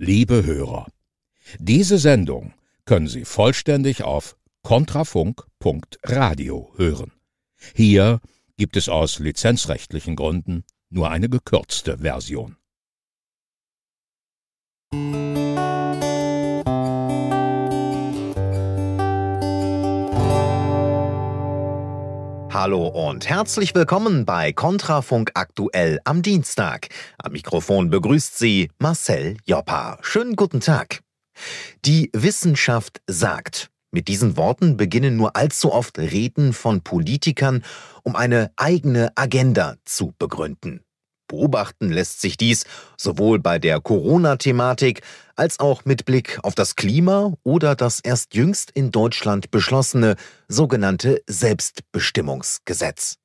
Liebe Hörer, diese Sendung können Sie vollständig auf kontrafunk.radio hören. Hier gibt es aus lizenzrechtlichen Gründen nur eine gekürzte Version. Musik Hallo und herzlich willkommen bei Kontrafunk aktuell am Dienstag. Am Mikrofon begrüßt Sie Marcel Joppa. Schönen guten Tag. Die Wissenschaft sagt, mit diesen Worten beginnen nur allzu oft Reden von Politikern, um eine eigene Agenda zu begründen. Beobachten lässt sich dies sowohl bei der Corona-Thematik als auch mit Blick auf das Klima oder das erst jüngst in Deutschland beschlossene sogenannte Selbstbestimmungsgesetz.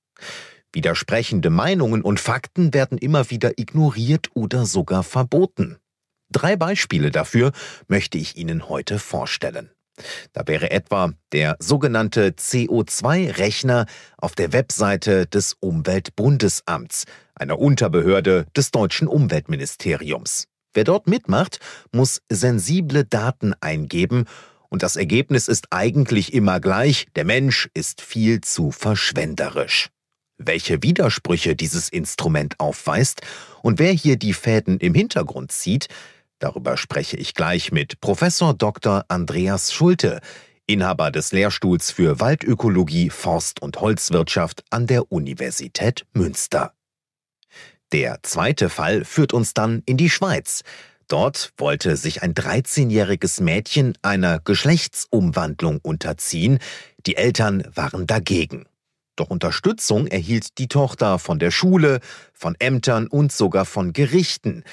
Widersprechende Meinungen und Fakten werden immer wieder ignoriert oder sogar verboten. Drei Beispiele dafür möchte ich Ihnen heute vorstellen. Da wäre etwa der sogenannte CO2-Rechner auf der Webseite des Umweltbundesamts, einer Unterbehörde des deutschen Umweltministeriums. Wer dort mitmacht, muss sensible Daten eingeben und das Ergebnis ist eigentlich immer gleich, der Mensch ist viel zu verschwenderisch. Welche Widersprüche dieses Instrument aufweist und wer hier die Fäden im Hintergrund zieht, darüber spreche ich gleich mit Professor Dr. Andreas Schulte, Inhaber des Lehrstuhls für Waldökologie, Forst und Holzwirtschaft an der Universität Münster. Der zweite Fall führt uns dann in die Schweiz. Dort wollte sich ein 13-jähriges Mädchen einer Geschlechtsumwandlung unterziehen. Die Eltern waren dagegen. Doch Unterstützung erhielt die Tochter von der Schule, von Ämtern und sogar von Gerichten.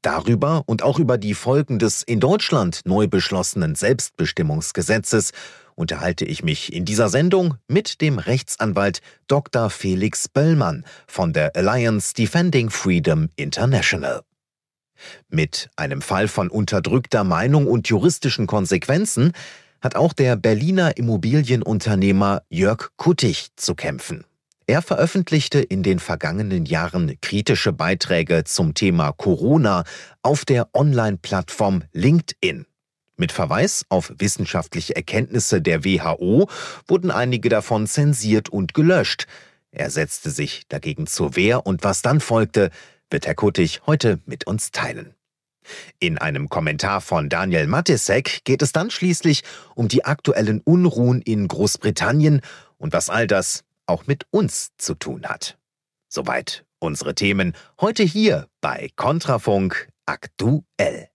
Darüber und auch über die Folgen des in Deutschland neu beschlossenen Selbstbestimmungsgesetzes unterhalte ich mich in dieser Sendung mit dem Rechtsanwalt Dr. Felix Böllmann von der Alliance Defending Freedom International. Mit einem Fall von unterdrückter Meinung und juristischen Konsequenzen hat auch der Berliner Immobilienunternehmer Jörg Kuttig zu kämpfen. Er veröffentlichte in den vergangenen Jahren kritische Beiträge zum Thema Corona auf der Online-Plattform LinkedIn. Mit Verweis auf wissenschaftliche Erkenntnisse der WHO wurden einige davon zensiert und gelöscht. Er setzte sich dagegen zur Wehr und was dann folgte, wird Herr Kuttig heute mit uns teilen. In einem Kommentar von Daniel Matisek geht es dann schließlich um die aktuellen Unruhen in Großbritannien und was all das auch mit uns zu tun hat. Soweit unsere Themen heute hier bei Kontrafunk aktuell.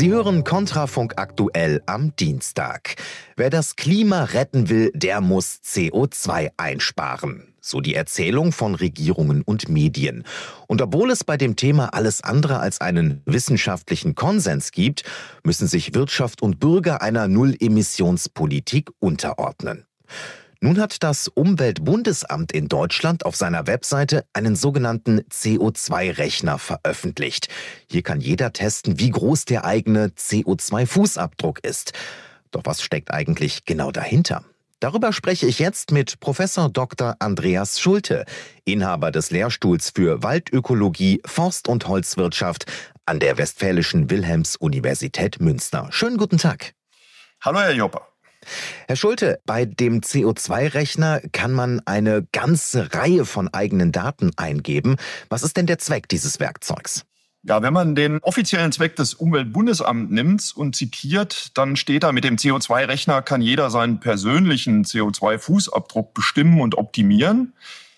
Sie hören Kontrafunk aktuell am Dienstag. Wer das Klima retten will, der muss CO2 einsparen. So die Erzählung von Regierungen und Medien. Und obwohl es bei dem Thema alles andere als einen wissenschaftlichen Konsens gibt, müssen sich Wirtschaft und Bürger einer Null-Emissionspolitik unterordnen. Nun hat das Umweltbundesamt in Deutschland auf seiner Webseite einen sogenannten CO2-Rechner veröffentlicht. Hier kann jeder testen, wie groß der eigene CO2-Fußabdruck ist. Doch was steckt eigentlich genau dahinter? Darüber spreche ich jetzt mit Professor Dr. Andreas Schulte, Inhaber des Lehrstuhls für Waldökologie, Forst- und Holzwirtschaft an der Westfälischen Wilhelms-Universität Münster. Schönen guten Tag. Hallo, Herr Joppa. Herr Schulte, bei dem CO2-Rechner kann man eine ganze Reihe von eigenen Daten eingeben. Was ist denn der Zweck dieses Werkzeugs? Ja, wenn man den offiziellen Zweck des Umweltbundesamts nimmt und zitiert, dann steht da, mit dem CO2-Rechner kann jeder seinen persönlichen CO2-Fußabdruck bestimmen und optimieren.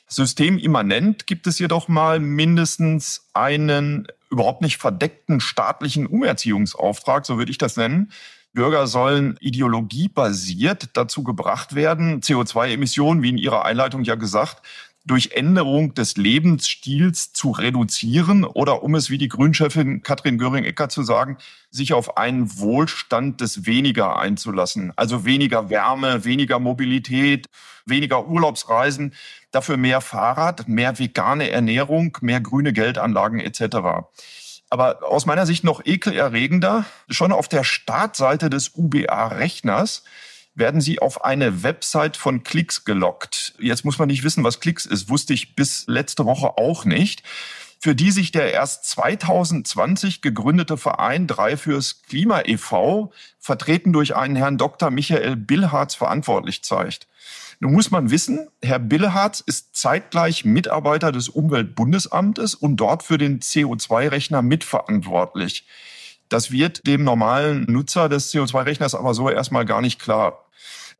Systemimmanent gibt es jedoch mal mindestens einen überhaupt nicht verdeckten staatlichen Umerziehungsauftrag, so würde ich das nennen, Bürger sollen ideologiebasiert dazu gebracht werden, CO2-Emissionen, wie in Ihrer Einleitung ja gesagt, durch Änderung des Lebensstils zu reduzieren oder um es wie die Grünchefin Katrin göring ecker zu sagen, sich auf einen Wohlstand des Weniger einzulassen. Also weniger Wärme, weniger Mobilität, weniger Urlaubsreisen, dafür mehr Fahrrad, mehr vegane Ernährung, mehr grüne Geldanlagen etc aber aus meiner Sicht noch ekelerregender, schon auf der Startseite des UBA-Rechners werden sie auf eine Website von Klicks gelockt. Jetzt muss man nicht wissen, was Klicks ist, wusste ich bis letzte Woche auch nicht für die sich der erst 2020 gegründete Verein Drei fürs Klima e.V., vertreten durch einen Herrn Dr. Michael Billhartz, verantwortlich zeigt. Nun muss man wissen, Herr Billehardt ist zeitgleich Mitarbeiter des Umweltbundesamtes und dort für den CO2-Rechner mitverantwortlich. Das wird dem normalen Nutzer des CO2-Rechners aber so erstmal gar nicht klar.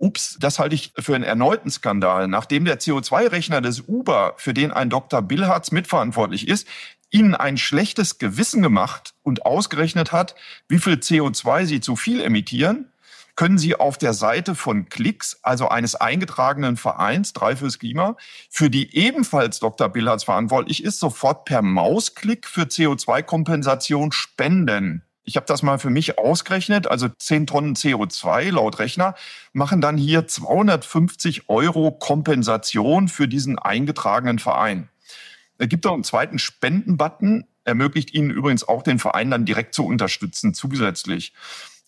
Ups, das halte ich für einen erneuten Skandal. Nachdem der CO2-Rechner des Uber, für den ein Dr. Billhartz mitverantwortlich ist, ihnen ein schlechtes Gewissen gemacht und ausgerechnet hat, wie viel CO2 sie zu viel emittieren, können Sie auf der Seite von Klicks, also eines eingetragenen Vereins, drei fürs Klima, für die ebenfalls Dr. Billhartz verantwortlich ist, sofort per Mausklick für CO2-Kompensation spenden. Ich habe das mal für mich ausgerechnet. Also 10 Tonnen CO2 laut Rechner machen dann hier 250 Euro Kompensation für diesen eingetragenen Verein. Es gibt auch einen zweiten Spendenbutton, ermöglicht Ihnen übrigens auch den Verein dann direkt zu unterstützen zusätzlich.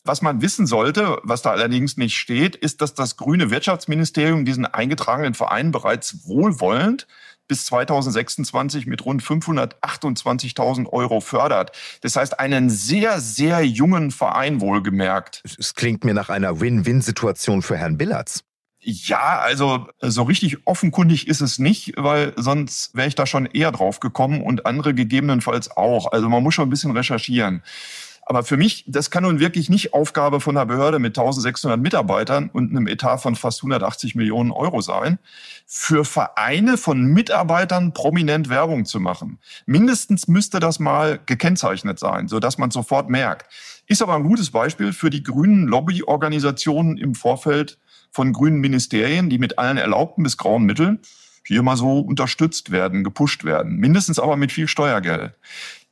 Was man wissen sollte, was da allerdings nicht steht, ist, dass das grüne Wirtschaftsministerium diesen eingetragenen Verein bereits wohlwollend bis 2026 mit rund 528.000 Euro fördert. Das heißt, einen sehr, sehr jungen Verein wohlgemerkt. Es klingt mir nach einer Win-Win-Situation für Herrn Billatz. Ja, also so richtig offenkundig ist es nicht, weil sonst wäre ich da schon eher drauf gekommen und andere gegebenenfalls auch. Also man muss schon ein bisschen recherchieren. Aber für mich, das kann nun wirklich nicht Aufgabe von einer Behörde mit 1600 Mitarbeitern und einem Etat von fast 180 Millionen Euro sein, für Vereine von Mitarbeitern prominent Werbung zu machen. Mindestens müsste das mal gekennzeichnet sein, sodass man sofort merkt. Ist aber ein gutes Beispiel für die grünen Lobbyorganisationen im Vorfeld von grünen Ministerien, die mit allen erlaubten bis grauen Mitteln hier mal so unterstützt werden, gepusht werden. Mindestens aber mit viel Steuergeld.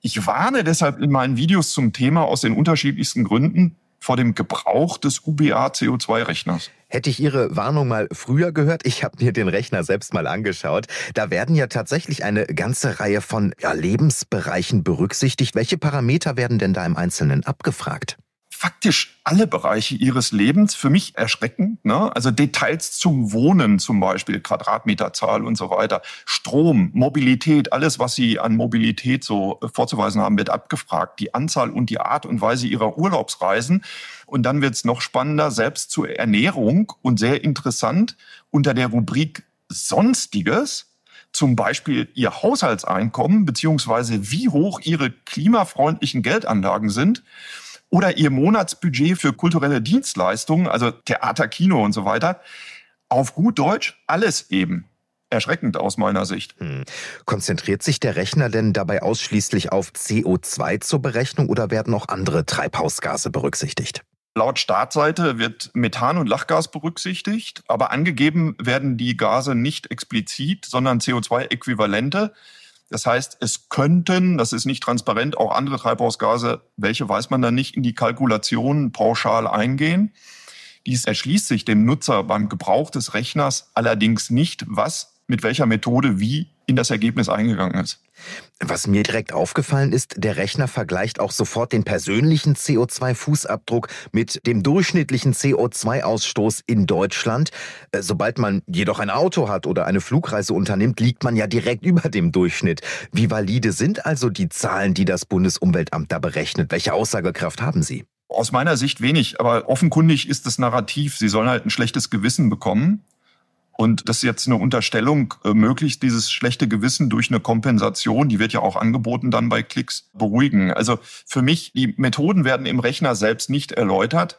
Ich warne deshalb in meinen Videos zum Thema aus den unterschiedlichsten Gründen vor dem Gebrauch des UBA-CO2-Rechners. Hätte ich Ihre Warnung mal früher gehört, ich habe mir den Rechner selbst mal angeschaut. Da werden ja tatsächlich eine ganze Reihe von ja, Lebensbereichen berücksichtigt. Welche Parameter werden denn da im Einzelnen abgefragt? faktisch alle Bereiche ihres Lebens. Für mich erschreckend. Ne? Also Details zum Wohnen zum Beispiel, Quadratmeterzahl und so weiter. Strom, Mobilität, alles, was Sie an Mobilität so äh, vorzuweisen haben, wird abgefragt. Die Anzahl und die Art und Weise Ihrer Urlaubsreisen. Und dann wird es noch spannender, selbst zur Ernährung und sehr interessant unter der Rubrik Sonstiges zum Beispiel ihr Haushaltseinkommen beziehungsweise wie hoch ihre klimafreundlichen Geldanlagen sind oder ihr Monatsbudget für kulturelle Dienstleistungen, also Theater, Kino und so weiter. Auf gut Deutsch alles eben erschreckend aus meiner Sicht. Hm. Konzentriert sich der Rechner denn dabei ausschließlich auf CO2 zur Berechnung oder werden auch andere Treibhausgase berücksichtigt? Laut Startseite wird Methan und Lachgas berücksichtigt, aber angegeben werden die Gase nicht explizit, sondern CO2-Äquivalente. Das heißt, es könnten, das ist nicht transparent, auch andere Treibhausgase, welche weiß man dann nicht, in die Kalkulation pauschal eingehen. Dies erschließt sich dem Nutzer beim Gebrauch des Rechners allerdings nicht, was mit welcher Methode wie in das Ergebnis eingegangen ist. Was mir direkt aufgefallen ist, der Rechner vergleicht auch sofort den persönlichen CO2-Fußabdruck mit dem durchschnittlichen CO2-Ausstoß in Deutschland. Äh, sobald man jedoch ein Auto hat oder eine Flugreise unternimmt, liegt man ja direkt über dem Durchschnitt. Wie valide sind also die Zahlen, die das Bundesumweltamt da berechnet? Welche Aussagekraft haben sie? Aus meiner Sicht wenig, aber offenkundig ist das Narrativ, sie sollen halt ein schlechtes Gewissen bekommen und das ist jetzt eine Unterstellung, äh, möglichst dieses schlechte Gewissen durch eine Kompensation, die wird ja auch angeboten, dann bei Klicks beruhigen. Also für mich, die Methoden werden im Rechner selbst nicht erläutert.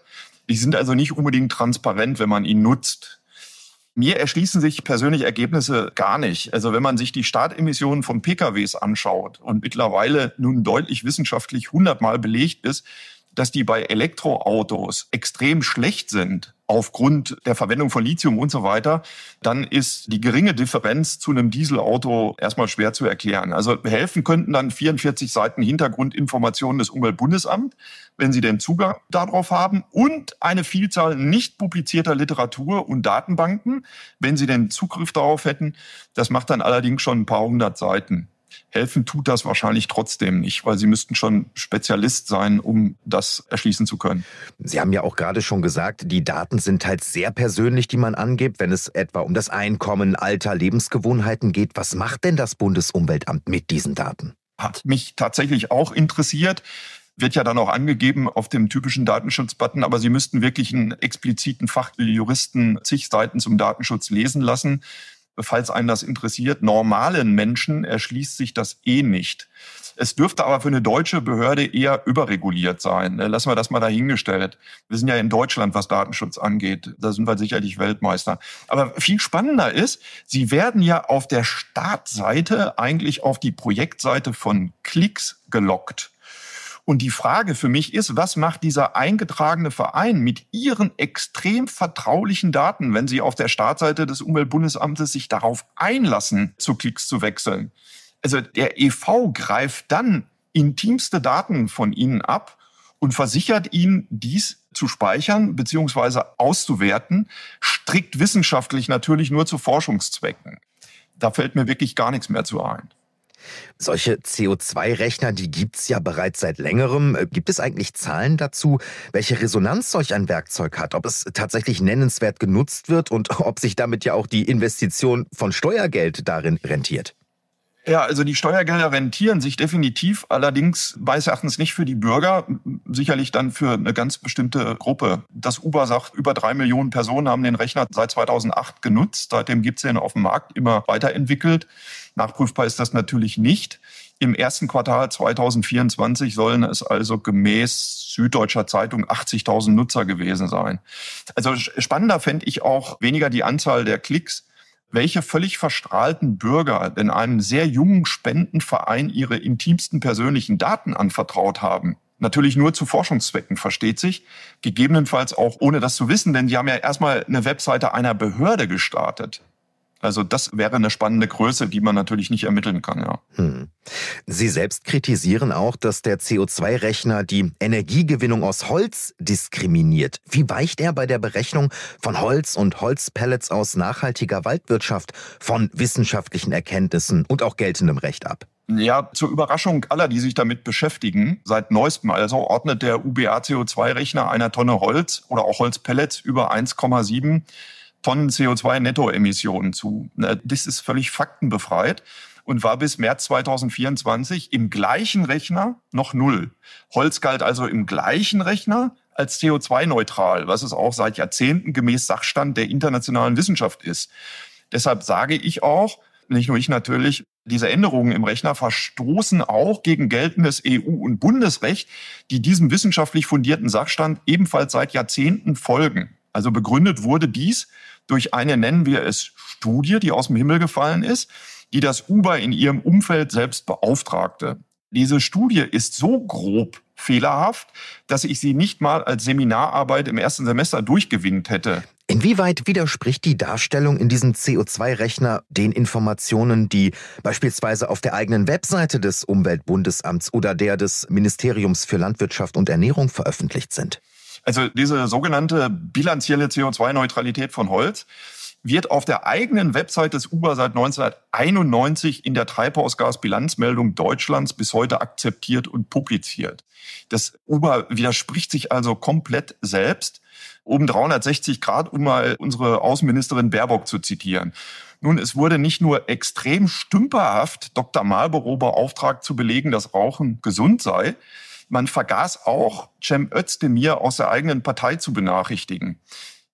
Die sind also nicht unbedingt transparent, wenn man ihn nutzt. Mir erschließen sich persönlich Ergebnisse gar nicht. Also wenn man sich die Startemissionen von PKWs anschaut und mittlerweile nun deutlich wissenschaftlich hundertmal belegt ist, dass die bei Elektroautos extrem schlecht sind aufgrund der Verwendung von Lithium und so weiter, dann ist die geringe Differenz zu einem Dieselauto erstmal schwer zu erklären. Also helfen könnten dann 44 Seiten Hintergrundinformationen des Umweltbundesamt, wenn Sie den Zugang darauf haben, und eine Vielzahl nicht publizierter Literatur und Datenbanken, wenn Sie den Zugriff darauf hätten. Das macht dann allerdings schon ein paar hundert Seiten. Helfen tut das wahrscheinlich trotzdem nicht, weil Sie müssten schon Spezialist sein, um das erschließen zu können. Sie haben ja auch gerade schon gesagt, die Daten sind halt sehr persönlich, die man angibt, wenn es etwa um das Einkommen, Alter, Lebensgewohnheiten geht. Was macht denn das Bundesumweltamt mit diesen Daten? Hat mich tatsächlich auch interessiert wird ja dann auch angegeben auf dem typischen Datenschutz-Button, aber Sie müssten wirklich einen expliziten Fachjuristen zig Seiten zum Datenschutz lesen lassen falls einen das interessiert, normalen Menschen erschließt sich das eh nicht. Es dürfte aber für eine deutsche Behörde eher überreguliert sein. Ne, lassen wir das mal dahingestellt. Wir sind ja in Deutschland, was Datenschutz angeht. Da sind wir sicherlich Weltmeister. Aber viel spannender ist, Sie werden ja auf der Startseite eigentlich auf die Projektseite von Klicks gelockt. Und die Frage für mich ist, was macht dieser eingetragene Verein mit ihren extrem vertraulichen Daten, wenn sie auf der Startseite des Umweltbundesamtes sich darauf einlassen, zu Klicks zu wechseln? Also der EV greift dann intimste Daten von ihnen ab und versichert ihnen, dies zu speichern bzw. auszuwerten, strikt wissenschaftlich natürlich nur zu Forschungszwecken. Da fällt mir wirklich gar nichts mehr zu ein. Solche CO2-Rechner, die gibt's ja bereits seit längerem. Äh, gibt es eigentlich Zahlen dazu, welche Resonanz solch ein Werkzeug hat? Ob es tatsächlich nennenswert genutzt wird und ob sich damit ja auch die Investition von Steuergeld darin rentiert? Ja, also die Steuergelder rentieren sich definitiv, allerdings meines Erachtens nicht für die Bürger, sicherlich dann für eine ganz bestimmte Gruppe. Das Uber sagt, über drei Millionen Personen haben den Rechner seit 2008 genutzt. Seitdem gibt's den auf dem Markt immer weiterentwickelt. Nachprüfbar ist das natürlich nicht. Im ersten Quartal 2024 sollen es also gemäß Süddeutscher Zeitung 80.000 Nutzer gewesen sein. Also spannender fände ich auch weniger die Anzahl der Klicks, welche völlig verstrahlten Bürger in einem sehr jungen Spendenverein ihre intimsten persönlichen Daten anvertraut haben. Natürlich nur zu Forschungszwecken, versteht sich. Gegebenenfalls auch ohne das zu wissen, denn die haben ja erstmal eine Webseite einer Behörde gestartet. Also das wäre eine spannende Größe, die man natürlich nicht ermitteln kann. Ja. Hm. Sie selbst kritisieren auch, dass der CO2-Rechner die Energiegewinnung aus Holz diskriminiert. Wie weicht er bei der Berechnung von Holz und Holzpellets aus nachhaltiger Waldwirtschaft von wissenschaftlichen Erkenntnissen und auch geltendem Recht ab? Ja, zur Überraschung aller, die sich damit beschäftigen, seit neuestem also ordnet der UBA CO2-Rechner einer Tonne Holz oder auch Holzpellets über 1,7 Tonnen CO2-Nettoemissionen zu. Das ist völlig faktenbefreit und war bis März 2024 im gleichen Rechner noch null. Holz galt also im gleichen Rechner als CO2-neutral, was es auch seit Jahrzehnten gemäß Sachstand der internationalen Wissenschaft ist. Deshalb sage ich auch, nicht nur ich natürlich, diese Änderungen im Rechner verstoßen auch gegen geltendes EU- und Bundesrecht, die diesem wissenschaftlich fundierten Sachstand ebenfalls seit Jahrzehnten folgen. Also begründet wurde dies durch eine, nennen wir es, Studie, die aus dem Himmel gefallen ist, die das Uber in ihrem Umfeld selbst beauftragte. Diese Studie ist so grob fehlerhaft, dass ich sie nicht mal als Seminararbeit im ersten Semester durchgewinkt hätte. Inwieweit widerspricht die Darstellung in diesem CO2-Rechner den Informationen, die beispielsweise auf der eigenen Webseite des Umweltbundesamts oder der des Ministeriums für Landwirtschaft und Ernährung veröffentlicht sind? Also diese sogenannte bilanzielle CO2-Neutralität von Holz wird auf der eigenen Website des Uber seit 1991 in der Treibhausgasbilanzmeldung Deutschlands bis heute akzeptiert und publiziert. Das Uber widerspricht sich also komplett selbst um 360 Grad, um mal unsere Außenministerin Baerbock zu zitieren. Nun, es wurde nicht nur extrem stümperhaft Dr. Marlboro beauftragt zu belegen, dass Rauchen gesund sei, man vergaß auch, Cem Özdemir aus der eigenen Partei zu benachrichtigen.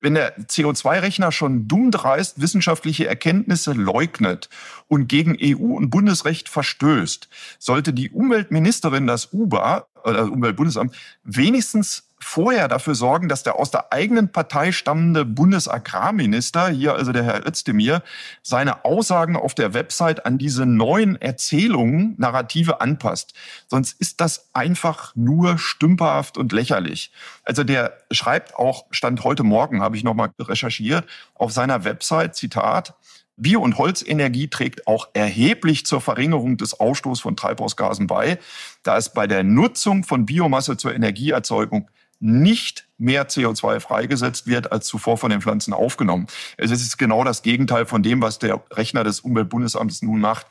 Wenn der CO2-Rechner schon dumm dreist wissenschaftliche Erkenntnisse leugnet und gegen EU- und Bundesrecht verstößt, sollte die Umweltministerin das UBA, oder äh, Umweltbundesamt, wenigstens vorher dafür sorgen, dass der aus der eigenen Partei stammende Bundesagrarminister, hier also der Herr Özdemir, seine Aussagen auf der Website an diese neuen Erzählungen, Narrative anpasst. Sonst ist das einfach nur stümperhaft und lächerlich. Also der schreibt auch, stand heute Morgen, habe ich nochmal recherchiert, auf seiner Website, Zitat, Bio- und Holzenergie trägt auch erheblich zur Verringerung des Ausstoßes von Treibhausgasen bei, da es bei der Nutzung von Biomasse zur Energieerzeugung nicht mehr CO2 freigesetzt wird, als zuvor von den Pflanzen aufgenommen. Es ist genau das Gegenteil von dem, was der Rechner des Umweltbundesamtes nun macht.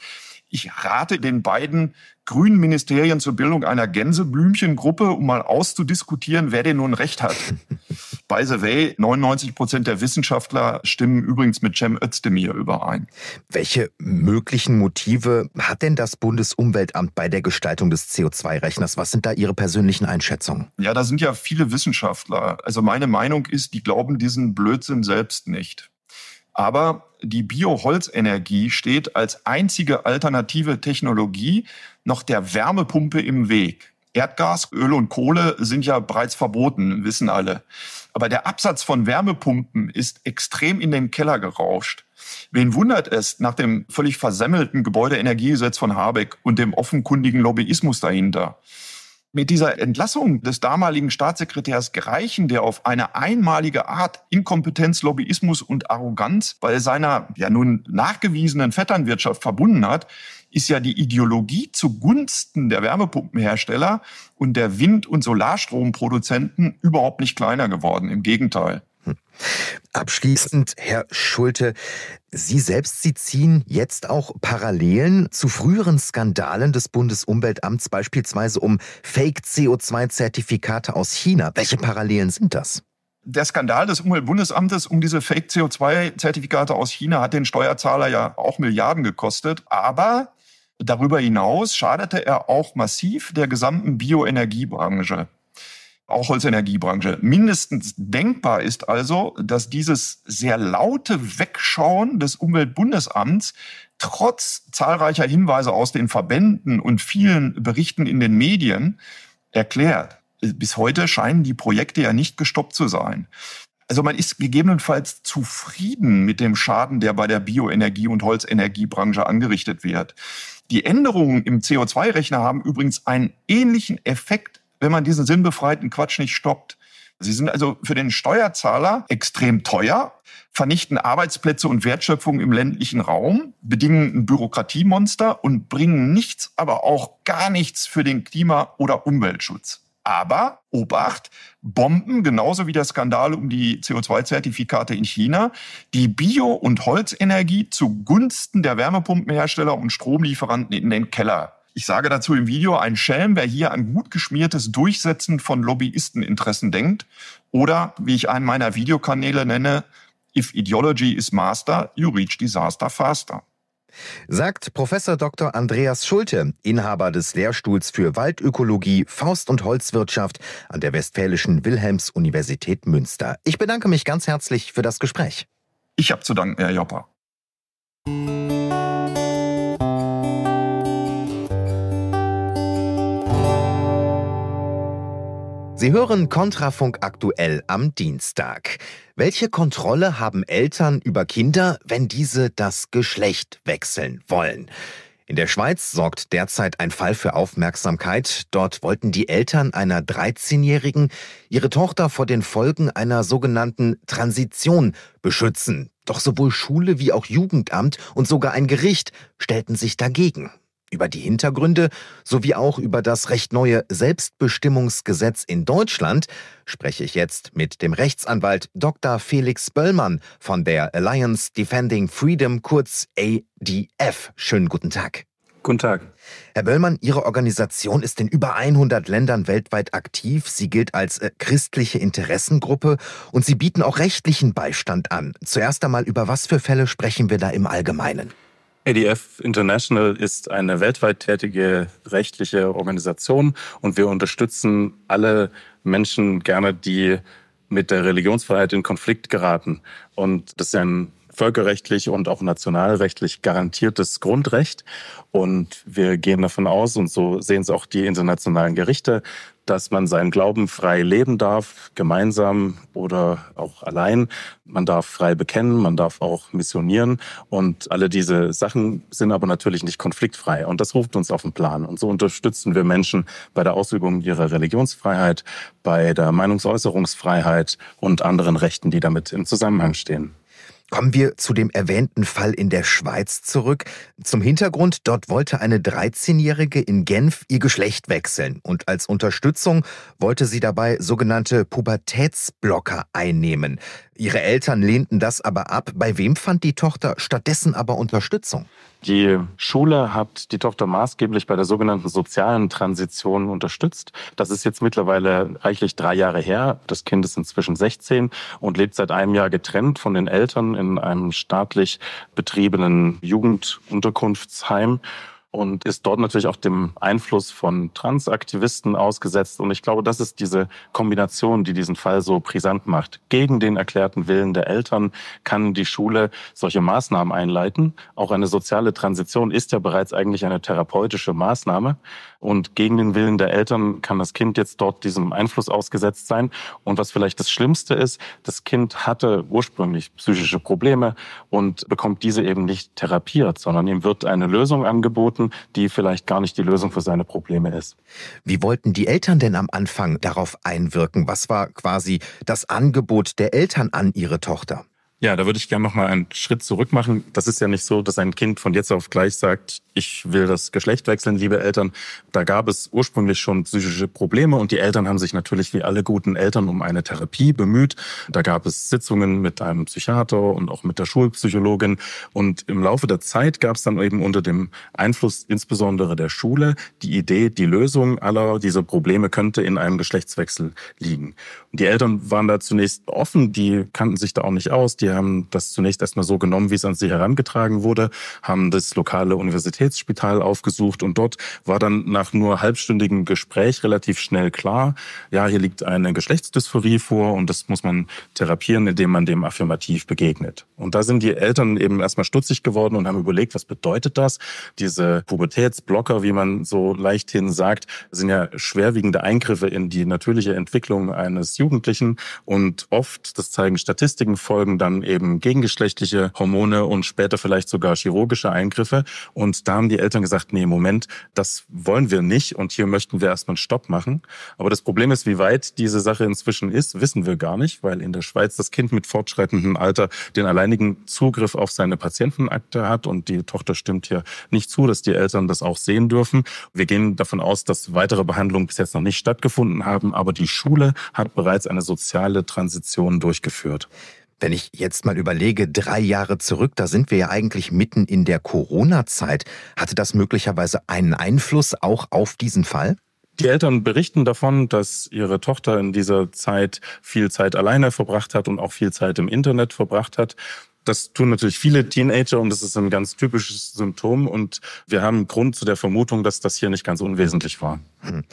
Ich rate den beiden grünen Ministerien zur Bildung einer Gänseblümchengruppe, um mal auszudiskutieren, wer denn nun recht hat. By the way, 99 Prozent der Wissenschaftler stimmen übrigens mit Cem Özdemir überein. Welche möglichen Motive hat denn das Bundesumweltamt bei der Gestaltung des CO2-Rechners? Was sind da Ihre persönlichen Einschätzungen? Ja, da sind ja viele Wissenschaftler. Also meine Meinung ist, die glauben diesen Blödsinn selbst nicht. Aber die Bioholzenergie steht als einzige alternative Technologie noch der Wärmepumpe im Weg. Erdgas, Öl und Kohle sind ja bereits verboten, wissen alle. Aber der Absatz von Wärmepumpen ist extrem in den Keller gerauscht. Wen wundert es nach dem völlig versemmelten Gebäudeenergiegesetz von Habeck und dem offenkundigen Lobbyismus dahinter? Mit dieser Entlassung des damaligen Staatssekretärs Greichen, der auf eine einmalige Art Inkompetenz, Lobbyismus und Arroganz bei seiner ja nun nachgewiesenen Vetternwirtschaft verbunden hat, ist ja die Ideologie zugunsten der Wärmepumpenhersteller und der Wind- und Solarstromproduzenten überhaupt nicht kleiner geworden. Im Gegenteil. Hm. Abschließend, Herr Schulte, Sie selbst, Sie ziehen jetzt auch Parallelen zu früheren Skandalen des Bundesumweltamts, beispielsweise um Fake-CO2-Zertifikate aus China. Welche Parallelen sind das? der Skandal des Umweltbundesamtes um diese Fake-CO2-Zertifikate aus China hat den Steuerzahler ja auch Milliarden gekostet. Aber darüber hinaus schadete er auch massiv der gesamten Bioenergiebranche auch Holzenergiebranche. Mindestens denkbar ist also, dass dieses sehr laute Wegschauen des Umweltbundesamts trotz zahlreicher Hinweise aus den Verbänden und vielen Berichten in den Medien erklärt. Bis heute scheinen die Projekte ja nicht gestoppt zu sein. Also man ist gegebenenfalls zufrieden mit dem Schaden, der bei der Bioenergie- und Holzenergiebranche angerichtet wird. Die Änderungen im CO2-Rechner haben übrigens einen ähnlichen Effekt wenn man diesen sinnbefreiten Quatsch nicht stoppt. Sie sind also für den Steuerzahler extrem teuer, vernichten Arbeitsplätze und Wertschöpfung im ländlichen Raum, bedingen ein Bürokratiemonster und bringen nichts, aber auch gar nichts für den Klima- oder Umweltschutz. Aber, Obacht, Bomben, genauso wie der Skandal um die CO2-Zertifikate in China, die Bio- und Holzenergie zugunsten der Wärmepumpenhersteller und Stromlieferanten in den Keller ich sage dazu im Video, ein Schelm, wer hier an gut geschmiertes Durchsetzen von Lobbyisteninteressen denkt oder, wie ich einen meiner Videokanäle nenne, If Ideology is Master, you reach disaster faster. Sagt Professor Dr. Andreas Schulte, Inhaber des Lehrstuhls für Waldökologie, Faust- und Holzwirtschaft an der Westfälischen Wilhelms-Universität Münster. Ich bedanke mich ganz herzlich für das Gespräch. Ich habe zu danken, Herr Joppa. Sie hören Kontrafunk aktuell am Dienstag. Welche Kontrolle haben Eltern über Kinder, wenn diese das Geschlecht wechseln wollen? In der Schweiz sorgt derzeit ein Fall für Aufmerksamkeit. Dort wollten die Eltern einer 13-Jährigen ihre Tochter vor den Folgen einer sogenannten Transition beschützen. Doch sowohl Schule wie auch Jugendamt und sogar ein Gericht stellten sich dagegen. Über die Hintergründe sowie auch über das recht neue Selbstbestimmungsgesetz in Deutschland spreche ich jetzt mit dem Rechtsanwalt Dr. Felix Böllmann von der Alliance Defending Freedom, kurz ADF. Schönen guten Tag. Guten Tag. Herr Böllmann, Ihre Organisation ist in über 100 Ländern weltweit aktiv. Sie gilt als äh, christliche Interessengruppe und Sie bieten auch rechtlichen Beistand an. Zuerst einmal, über was für Fälle sprechen wir da im Allgemeinen? ADF International ist eine weltweit tätige rechtliche Organisation und wir unterstützen alle Menschen gerne, die mit der Religionsfreiheit in Konflikt geraten. Und das ist ein völkerrechtlich und auch nationalrechtlich garantiertes Grundrecht. Und wir gehen davon aus, und so sehen es auch die internationalen Gerichte, dass man seinen Glauben frei leben darf, gemeinsam oder auch allein. Man darf frei bekennen, man darf auch missionieren. Und alle diese Sachen sind aber natürlich nicht konfliktfrei. Und das ruft uns auf den Plan. Und so unterstützen wir Menschen bei der Ausübung ihrer Religionsfreiheit, bei der Meinungsäußerungsfreiheit und anderen Rechten, die damit im Zusammenhang stehen. Kommen wir zu dem erwähnten Fall in der Schweiz zurück. Zum Hintergrund, dort wollte eine 13-Jährige in Genf ihr Geschlecht wechseln und als Unterstützung wollte sie dabei sogenannte Pubertätsblocker einnehmen. Ihre Eltern lehnten das aber ab. Bei wem fand die Tochter stattdessen aber Unterstützung? Die Schule hat die Tochter maßgeblich bei der sogenannten sozialen Transition unterstützt. Das ist jetzt mittlerweile reichlich drei Jahre her. Das Kind ist inzwischen 16 und lebt seit einem Jahr getrennt von den Eltern in einem staatlich betriebenen Jugendunterkunftsheim und ist dort natürlich auch dem Einfluss von Transaktivisten ausgesetzt. Und ich glaube, das ist diese Kombination, die diesen Fall so brisant macht. Gegen den erklärten Willen der Eltern kann die Schule solche Maßnahmen einleiten. Auch eine soziale Transition ist ja bereits eigentlich eine therapeutische Maßnahme. Und gegen den Willen der Eltern kann das Kind jetzt dort diesem Einfluss ausgesetzt sein. Und was vielleicht das Schlimmste ist, das Kind hatte ursprünglich psychische Probleme und bekommt diese eben nicht therapiert, sondern ihm wird eine Lösung angeboten, die vielleicht gar nicht die Lösung für seine Probleme ist. Wie wollten die Eltern denn am Anfang darauf einwirken? Was war quasi das Angebot der Eltern an ihre Tochter? Ja, da würde ich gerne nochmal einen Schritt zurück machen. Das ist ja nicht so, dass ein Kind von jetzt auf gleich sagt, ich will das Geschlecht wechseln, liebe Eltern. Da gab es ursprünglich schon psychische Probleme und die Eltern haben sich natürlich wie alle guten Eltern um eine Therapie bemüht. Da gab es Sitzungen mit einem Psychiater und auch mit der Schulpsychologin. Und im Laufe der Zeit gab es dann eben unter dem Einfluss insbesondere der Schule die Idee, die Lösung aller dieser Probleme könnte in einem Geschlechtswechsel liegen. Und die Eltern waren da zunächst offen, die kannten sich da auch nicht aus. Die haben das zunächst erstmal so genommen, wie es an sie herangetragen wurde, haben das lokale Universität Universitätsspital aufgesucht und dort war dann nach nur halbstündigem Gespräch relativ schnell klar, ja, hier liegt eine Geschlechtsdysphorie vor und das muss man therapieren, indem man dem affirmativ begegnet. Und da sind die Eltern eben erstmal stutzig geworden und haben überlegt, was bedeutet das? Diese Pubertätsblocker, wie man so leichthin sagt, sind ja schwerwiegende Eingriffe in die natürliche Entwicklung eines Jugendlichen und oft, das zeigen Statistiken, folgen dann eben gegengeschlechtliche Hormone und später vielleicht sogar chirurgische Eingriffe und da haben die Eltern gesagt, nee, Moment, das wollen wir nicht und hier möchten wir erstmal einen Stopp machen. Aber das Problem ist, wie weit diese Sache inzwischen ist, wissen wir gar nicht, weil in der Schweiz das Kind mit fortschreitendem Alter den alleinigen Zugriff auf seine Patientenakte hat und die Tochter stimmt hier nicht zu, dass die Eltern das auch sehen dürfen. Wir gehen davon aus, dass weitere Behandlungen bis jetzt noch nicht stattgefunden haben, aber die Schule hat bereits eine soziale Transition durchgeführt. Wenn ich jetzt mal überlege, drei Jahre zurück, da sind wir ja eigentlich mitten in der Corona-Zeit. Hatte das möglicherweise einen Einfluss auch auf diesen Fall? Die Eltern berichten davon, dass ihre Tochter in dieser Zeit viel Zeit alleine verbracht hat und auch viel Zeit im Internet verbracht hat. Das tun natürlich viele Teenager und das ist ein ganz typisches Symptom. Und wir haben Grund zu der Vermutung, dass das hier nicht ganz unwesentlich war. Hm.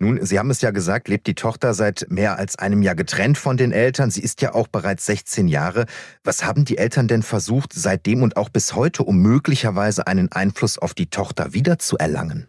Nun, Sie haben es ja gesagt, lebt die Tochter seit mehr als einem Jahr getrennt von den Eltern. Sie ist ja auch bereits 16 Jahre. Was haben die Eltern denn versucht, seitdem und auch bis heute, um möglicherweise einen Einfluss auf die Tochter wiederzuerlangen?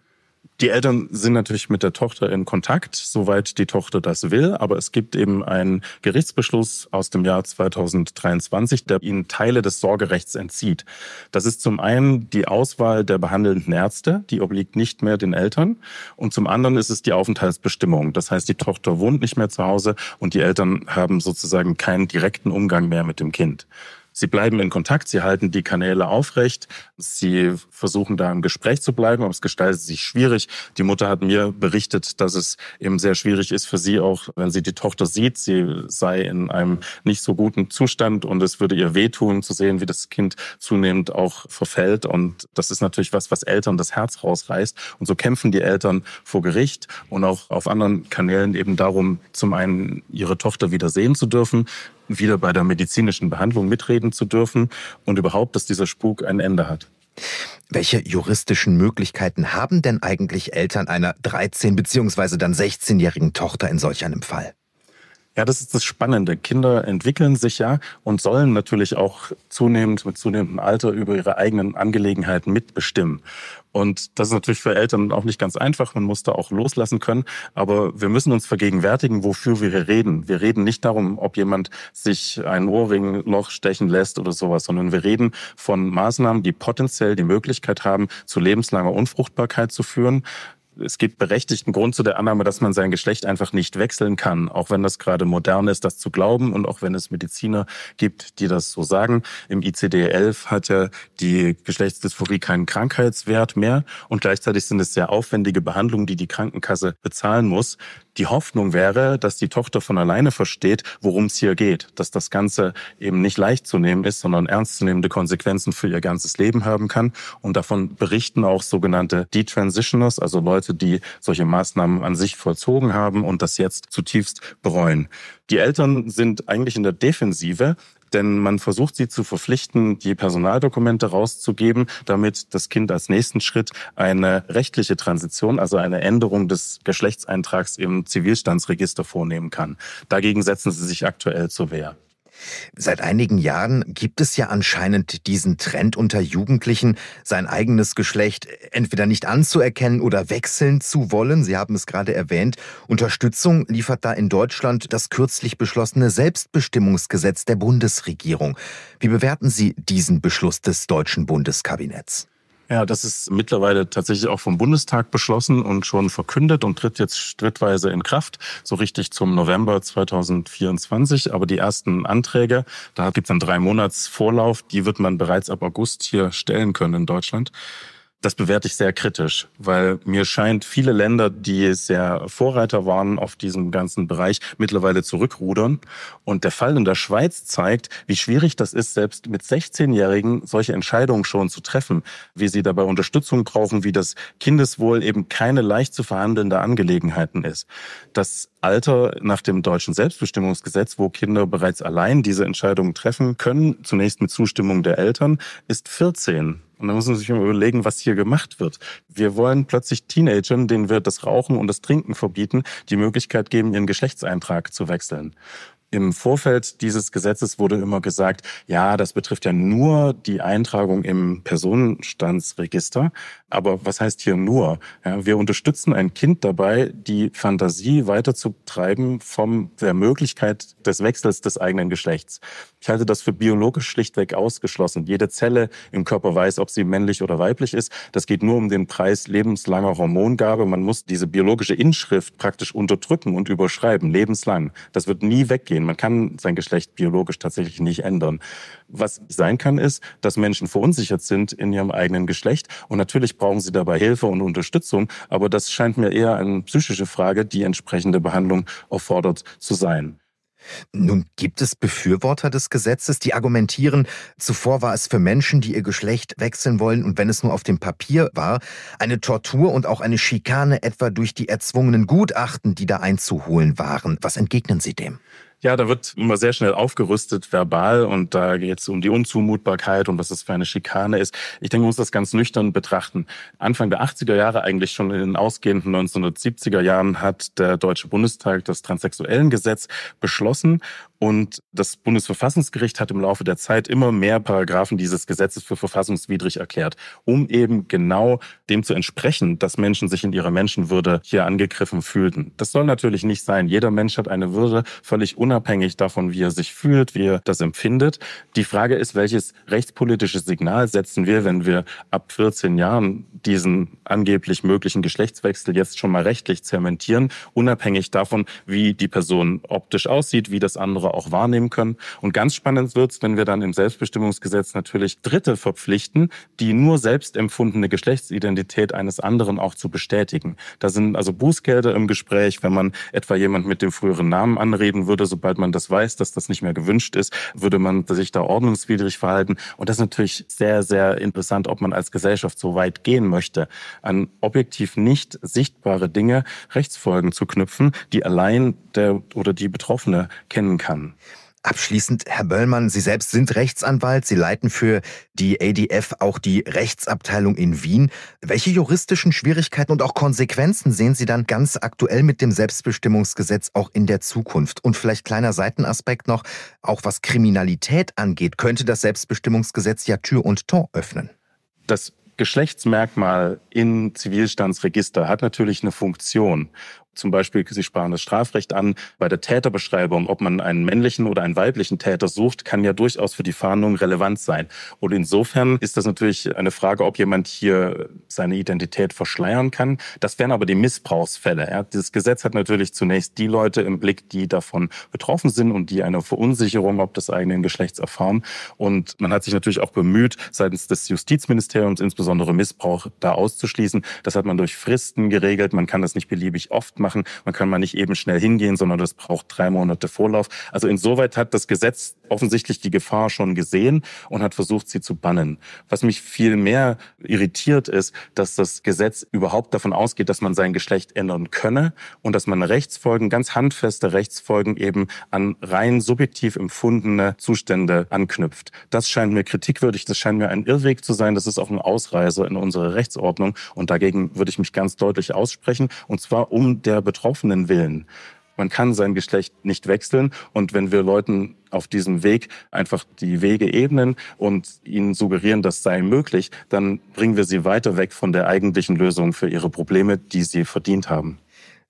die Eltern sind natürlich mit der Tochter in Kontakt, soweit die Tochter das will. Aber es gibt eben einen Gerichtsbeschluss aus dem Jahr 2023, der ihnen Teile des Sorgerechts entzieht. Das ist zum einen die Auswahl der behandelnden Ärzte, die obliegt nicht mehr den Eltern. Und zum anderen ist es die Aufenthaltsbestimmung. Das heißt, die Tochter wohnt nicht mehr zu Hause und die Eltern haben sozusagen keinen direkten Umgang mehr mit dem Kind. Sie bleiben in Kontakt, sie halten die Kanäle aufrecht, sie versuchen da im Gespräch zu bleiben, aber es gestaltet sich schwierig. Die Mutter hat mir berichtet, dass es eben sehr schwierig ist für sie auch, wenn sie die Tochter sieht, sie sei in einem nicht so guten Zustand und es würde ihr wehtun zu sehen, wie das Kind zunehmend auch verfällt. Und das ist natürlich was, was Eltern das Herz rausreißt. Und so kämpfen die Eltern vor Gericht und auch auf anderen Kanälen eben darum, zum einen ihre Tochter wieder sehen zu dürfen, wieder bei der medizinischen Behandlung mitreden zu dürfen und überhaupt, dass dieser Spuk ein Ende hat. Welche juristischen Möglichkeiten haben denn eigentlich Eltern einer 13- bzw. dann 16-jährigen Tochter in solch einem Fall? Ja, das ist das Spannende. Kinder entwickeln sich ja und sollen natürlich auch zunehmend mit zunehmendem Alter über ihre eigenen Angelegenheiten mitbestimmen. Und das ist natürlich für Eltern auch nicht ganz einfach. Man muss da auch loslassen können. Aber wir müssen uns vergegenwärtigen, wofür wir hier reden. Wir reden nicht darum, ob jemand sich ein Ohrringloch stechen lässt oder sowas, sondern wir reden von Maßnahmen, die potenziell die Möglichkeit haben, zu lebenslanger Unfruchtbarkeit zu führen, es gibt berechtigten Grund zu der Annahme, dass man sein Geschlecht einfach nicht wechseln kann, auch wenn das gerade modern ist, das zu glauben und auch wenn es Mediziner gibt, die das so sagen. Im ICD-11 hat ja die Geschlechtsdysphorie keinen Krankheitswert mehr und gleichzeitig sind es sehr aufwendige Behandlungen, die die Krankenkasse bezahlen muss. Die Hoffnung wäre, dass die Tochter von alleine versteht, worum es hier geht, dass das Ganze eben nicht leicht zu nehmen ist, sondern ernstzunehmende Konsequenzen für ihr ganzes Leben haben kann. Und davon berichten auch sogenannte Detransitioners, also Leute, die solche Maßnahmen an sich vollzogen haben und das jetzt zutiefst bereuen. Die Eltern sind eigentlich in der Defensive, denn man versucht sie zu verpflichten, die Personaldokumente rauszugeben, damit das Kind als nächsten Schritt eine rechtliche Transition, also eine Änderung des Geschlechtseintrags im Zivilstandsregister vornehmen kann. Dagegen setzen sie sich aktuell zur Wehr. Seit einigen Jahren gibt es ja anscheinend diesen Trend unter Jugendlichen, sein eigenes Geschlecht entweder nicht anzuerkennen oder wechseln zu wollen. Sie haben es gerade erwähnt. Unterstützung liefert da in Deutschland das kürzlich beschlossene Selbstbestimmungsgesetz der Bundesregierung. Wie bewerten Sie diesen Beschluss des deutschen Bundeskabinetts? Ja, das ist mittlerweile tatsächlich auch vom Bundestag beschlossen und schon verkündet und tritt jetzt schrittweise in Kraft, so richtig zum November 2024. Aber die ersten Anträge, da gibt es einen drei Monats Vorlauf, die wird man bereits ab August hier stellen können in Deutschland das bewerte ich sehr kritisch, weil mir scheint, viele Länder, die sehr Vorreiter waren auf diesem ganzen Bereich, mittlerweile zurückrudern. Und der Fall in der Schweiz zeigt, wie schwierig das ist, selbst mit 16-Jährigen solche Entscheidungen schon zu treffen, wie sie dabei Unterstützung brauchen, wie das Kindeswohl eben keine leicht zu verhandelnde Angelegenheiten ist. Das Alter nach dem deutschen Selbstbestimmungsgesetz, wo Kinder bereits allein diese Entscheidungen treffen können, zunächst mit Zustimmung der Eltern, ist 14. Und da muss man sich überlegen, was hier gemacht wird. Wir wollen plötzlich Teenagern, denen wir das Rauchen und das Trinken verbieten, die Möglichkeit geben, ihren Geschlechtseintrag zu wechseln. Im Vorfeld dieses Gesetzes wurde immer gesagt, ja, das betrifft ja nur die Eintragung im Personenstandsregister. Aber was heißt hier nur? Ja, wir unterstützen ein Kind dabei, die Fantasie weiterzutreiben vom der Möglichkeit des Wechsels des eigenen Geschlechts. Ich halte das für biologisch schlichtweg ausgeschlossen. Jede Zelle im Körper weiß, ob sie männlich oder weiblich ist. Das geht nur um den Preis lebenslanger Hormongabe. Man muss diese biologische Inschrift praktisch unterdrücken und überschreiben, lebenslang. Das wird nie weggehen. Man kann sein Geschlecht biologisch tatsächlich nicht ändern. Was sein kann, ist, dass Menschen verunsichert sind in ihrem eigenen Geschlecht. Und natürlich brauchen sie dabei Hilfe und Unterstützung. Aber das scheint mir eher eine psychische Frage, die entsprechende Behandlung erfordert zu sein. Nun gibt es Befürworter des Gesetzes, die argumentieren, zuvor war es für Menschen, die ihr Geschlecht wechseln wollen und wenn es nur auf dem Papier war, eine Tortur und auch eine Schikane etwa durch die erzwungenen Gutachten, die da einzuholen waren. Was entgegnen Sie dem? Ja, da wird immer sehr schnell aufgerüstet verbal und da geht es um die Unzumutbarkeit und was das für eine Schikane ist. Ich denke, man muss das ganz nüchtern betrachten. Anfang der 80er Jahre, eigentlich schon in den ausgehenden 1970er Jahren, hat der Deutsche Bundestag das Transsexuellengesetz beschlossen und das Bundesverfassungsgericht hat im Laufe der Zeit immer mehr Paragraphen dieses Gesetzes für verfassungswidrig erklärt, um eben genau dem zu entsprechen, dass Menschen sich in ihrer Menschenwürde hier angegriffen fühlten. Das soll natürlich nicht sein. Jeder Mensch hat eine Würde, völlig unabhängig davon, wie er sich fühlt, wie er das empfindet. Die Frage ist, welches rechtspolitische Signal setzen wir, wenn wir ab 14 Jahren diesen angeblich möglichen Geschlechtswechsel jetzt schon mal rechtlich zementieren, unabhängig davon, wie die Person optisch aussieht, wie das andere auch wahrnehmen können. Und ganz spannend wird's, wenn wir dann im Selbstbestimmungsgesetz natürlich Dritte verpflichten, die nur selbst empfundene Geschlechtsidentität eines anderen auch zu bestätigen. Da sind also Bußgelder im Gespräch, wenn man etwa jemand mit dem früheren Namen anreden würde, sobald man das weiß, dass das nicht mehr gewünscht ist, würde man sich da ordnungswidrig verhalten. Und das ist natürlich sehr, sehr interessant, ob man als Gesellschaft so weit gehen möchte, an objektiv nicht sichtbare Dinge Rechtsfolgen zu knüpfen, die allein der oder die Betroffene kennen kann haben. Ähm, abschließend, Herr Böllmann, Sie selbst sind Rechtsanwalt, Sie leiten für die ADF auch die Rechtsabteilung in Wien. Welche juristischen Schwierigkeiten und auch Konsequenzen sehen Sie dann ganz aktuell mit dem Selbstbestimmungsgesetz auch in der Zukunft? Und vielleicht kleiner Seitenaspekt noch, auch was Kriminalität angeht, könnte das Selbstbestimmungsgesetz ja Tür und Tor öffnen. Das Geschlechtsmerkmal im Zivilstandsregister hat natürlich eine Funktion. Zum Beispiel, Sie sparen das Strafrecht an. Bei der Täterbeschreibung, ob man einen männlichen oder einen weiblichen Täter sucht, kann ja durchaus für die Fahndung relevant sein. Und insofern ist das natürlich eine Frage, ob jemand hier seine Identität verschleiern kann. Das wären aber die Missbrauchsfälle. Ja. Dieses Gesetz hat natürlich zunächst die Leute im Blick, die davon betroffen sind und die eine Verunsicherung ob des eigenen Geschlechts erfahren. Und man hat sich natürlich auch bemüht, seitens des Justizministeriums insbesondere Missbrauch da auszuschließen. Das hat man durch Fristen geregelt. Man kann das nicht beliebig oft machen. Man kann mal nicht eben schnell hingehen, sondern das braucht drei Monate Vorlauf. Also insoweit hat das Gesetz offensichtlich die Gefahr schon gesehen und hat versucht, sie zu bannen. Was mich viel mehr irritiert ist, dass das Gesetz überhaupt davon ausgeht, dass man sein Geschlecht ändern könne und dass man Rechtsfolgen, ganz handfeste Rechtsfolgen eben an rein subjektiv empfundene Zustände anknüpft. Das scheint mir kritikwürdig, das scheint mir ein Irrweg zu sein, das ist auch ein Ausreißer in unsere Rechtsordnung und dagegen würde ich mich ganz deutlich aussprechen und zwar um der der Betroffenen willen. Man kann sein Geschlecht nicht wechseln. Und wenn wir Leuten auf diesem Weg einfach die Wege ebnen und ihnen suggerieren, das sei möglich, dann bringen wir sie weiter weg von der eigentlichen Lösung für ihre Probleme, die sie verdient haben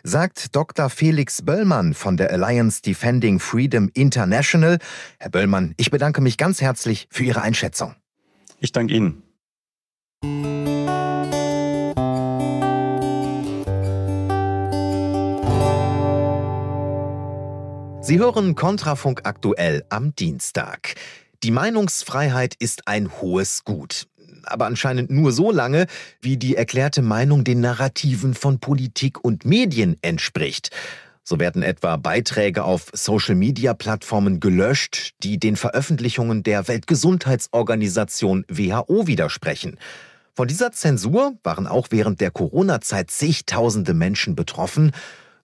sagt Dr. Felix Böllmann von der Alliance Defending Freedom International. Herr Böllmann, ich bedanke mich ganz herzlich für Ihre Einschätzung. Ich danke Ihnen. Sie hören Kontrafunk aktuell am Dienstag. Die Meinungsfreiheit ist ein hohes Gut. Aber anscheinend nur so lange, wie die erklärte Meinung den Narrativen von Politik und Medien entspricht. So werden etwa Beiträge auf Social-Media-Plattformen gelöscht, die den Veröffentlichungen der Weltgesundheitsorganisation WHO widersprechen. Von dieser Zensur waren auch während der Corona-Zeit zigtausende Menschen betroffen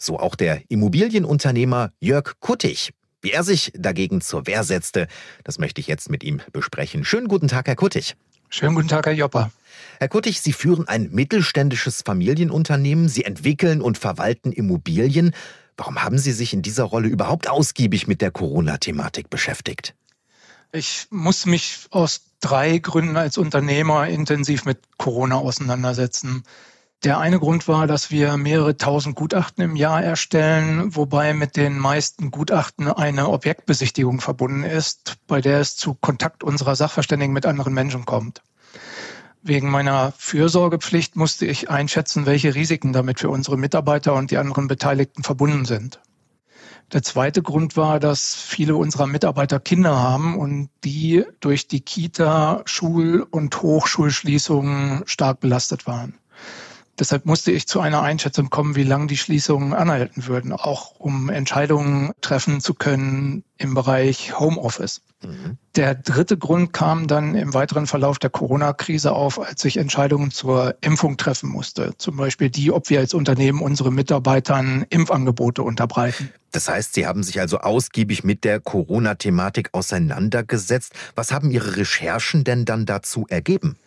so auch der Immobilienunternehmer Jörg Kuttig. Wie er sich dagegen zur Wehr setzte, das möchte ich jetzt mit ihm besprechen. Schönen guten Tag, Herr Kuttig. Schönen guten Tag, Herr Jopper. Herr Kuttig, Sie führen ein mittelständisches Familienunternehmen, Sie entwickeln und verwalten Immobilien. Warum haben Sie sich in dieser Rolle überhaupt ausgiebig mit der Corona-Thematik beschäftigt? Ich muss mich aus drei Gründen als Unternehmer intensiv mit Corona auseinandersetzen. Der eine Grund war, dass wir mehrere tausend Gutachten im Jahr erstellen, wobei mit den meisten Gutachten eine Objektbesichtigung verbunden ist, bei der es zu Kontakt unserer Sachverständigen mit anderen Menschen kommt. Wegen meiner Fürsorgepflicht musste ich einschätzen, welche Risiken damit für unsere Mitarbeiter und die anderen Beteiligten verbunden sind. Der zweite Grund war, dass viele unserer Mitarbeiter Kinder haben und die durch die Kita, Schul- und Hochschulschließungen stark belastet waren. Deshalb musste ich zu einer Einschätzung kommen, wie lange die Schließungen anhalten würden, auch um Entscheidungen treffen zu können im Bereich Homeoffice. Mhm. Der dritte Grund kam dann im weiteren Verlauf der Corona-Krise auf, als ich Entscheidungen zur Impfung treffen musste. Zum Beispiel die, ob wir als Unternehmen unsere Mitarbeitern Impfangebote unterbreiten. Das heißt, Sie haben sich also ausgiebig mit der Corona-Thematik auseinandergesetzt. Was haben Ihre Recherchen denn dann dazu ergeben?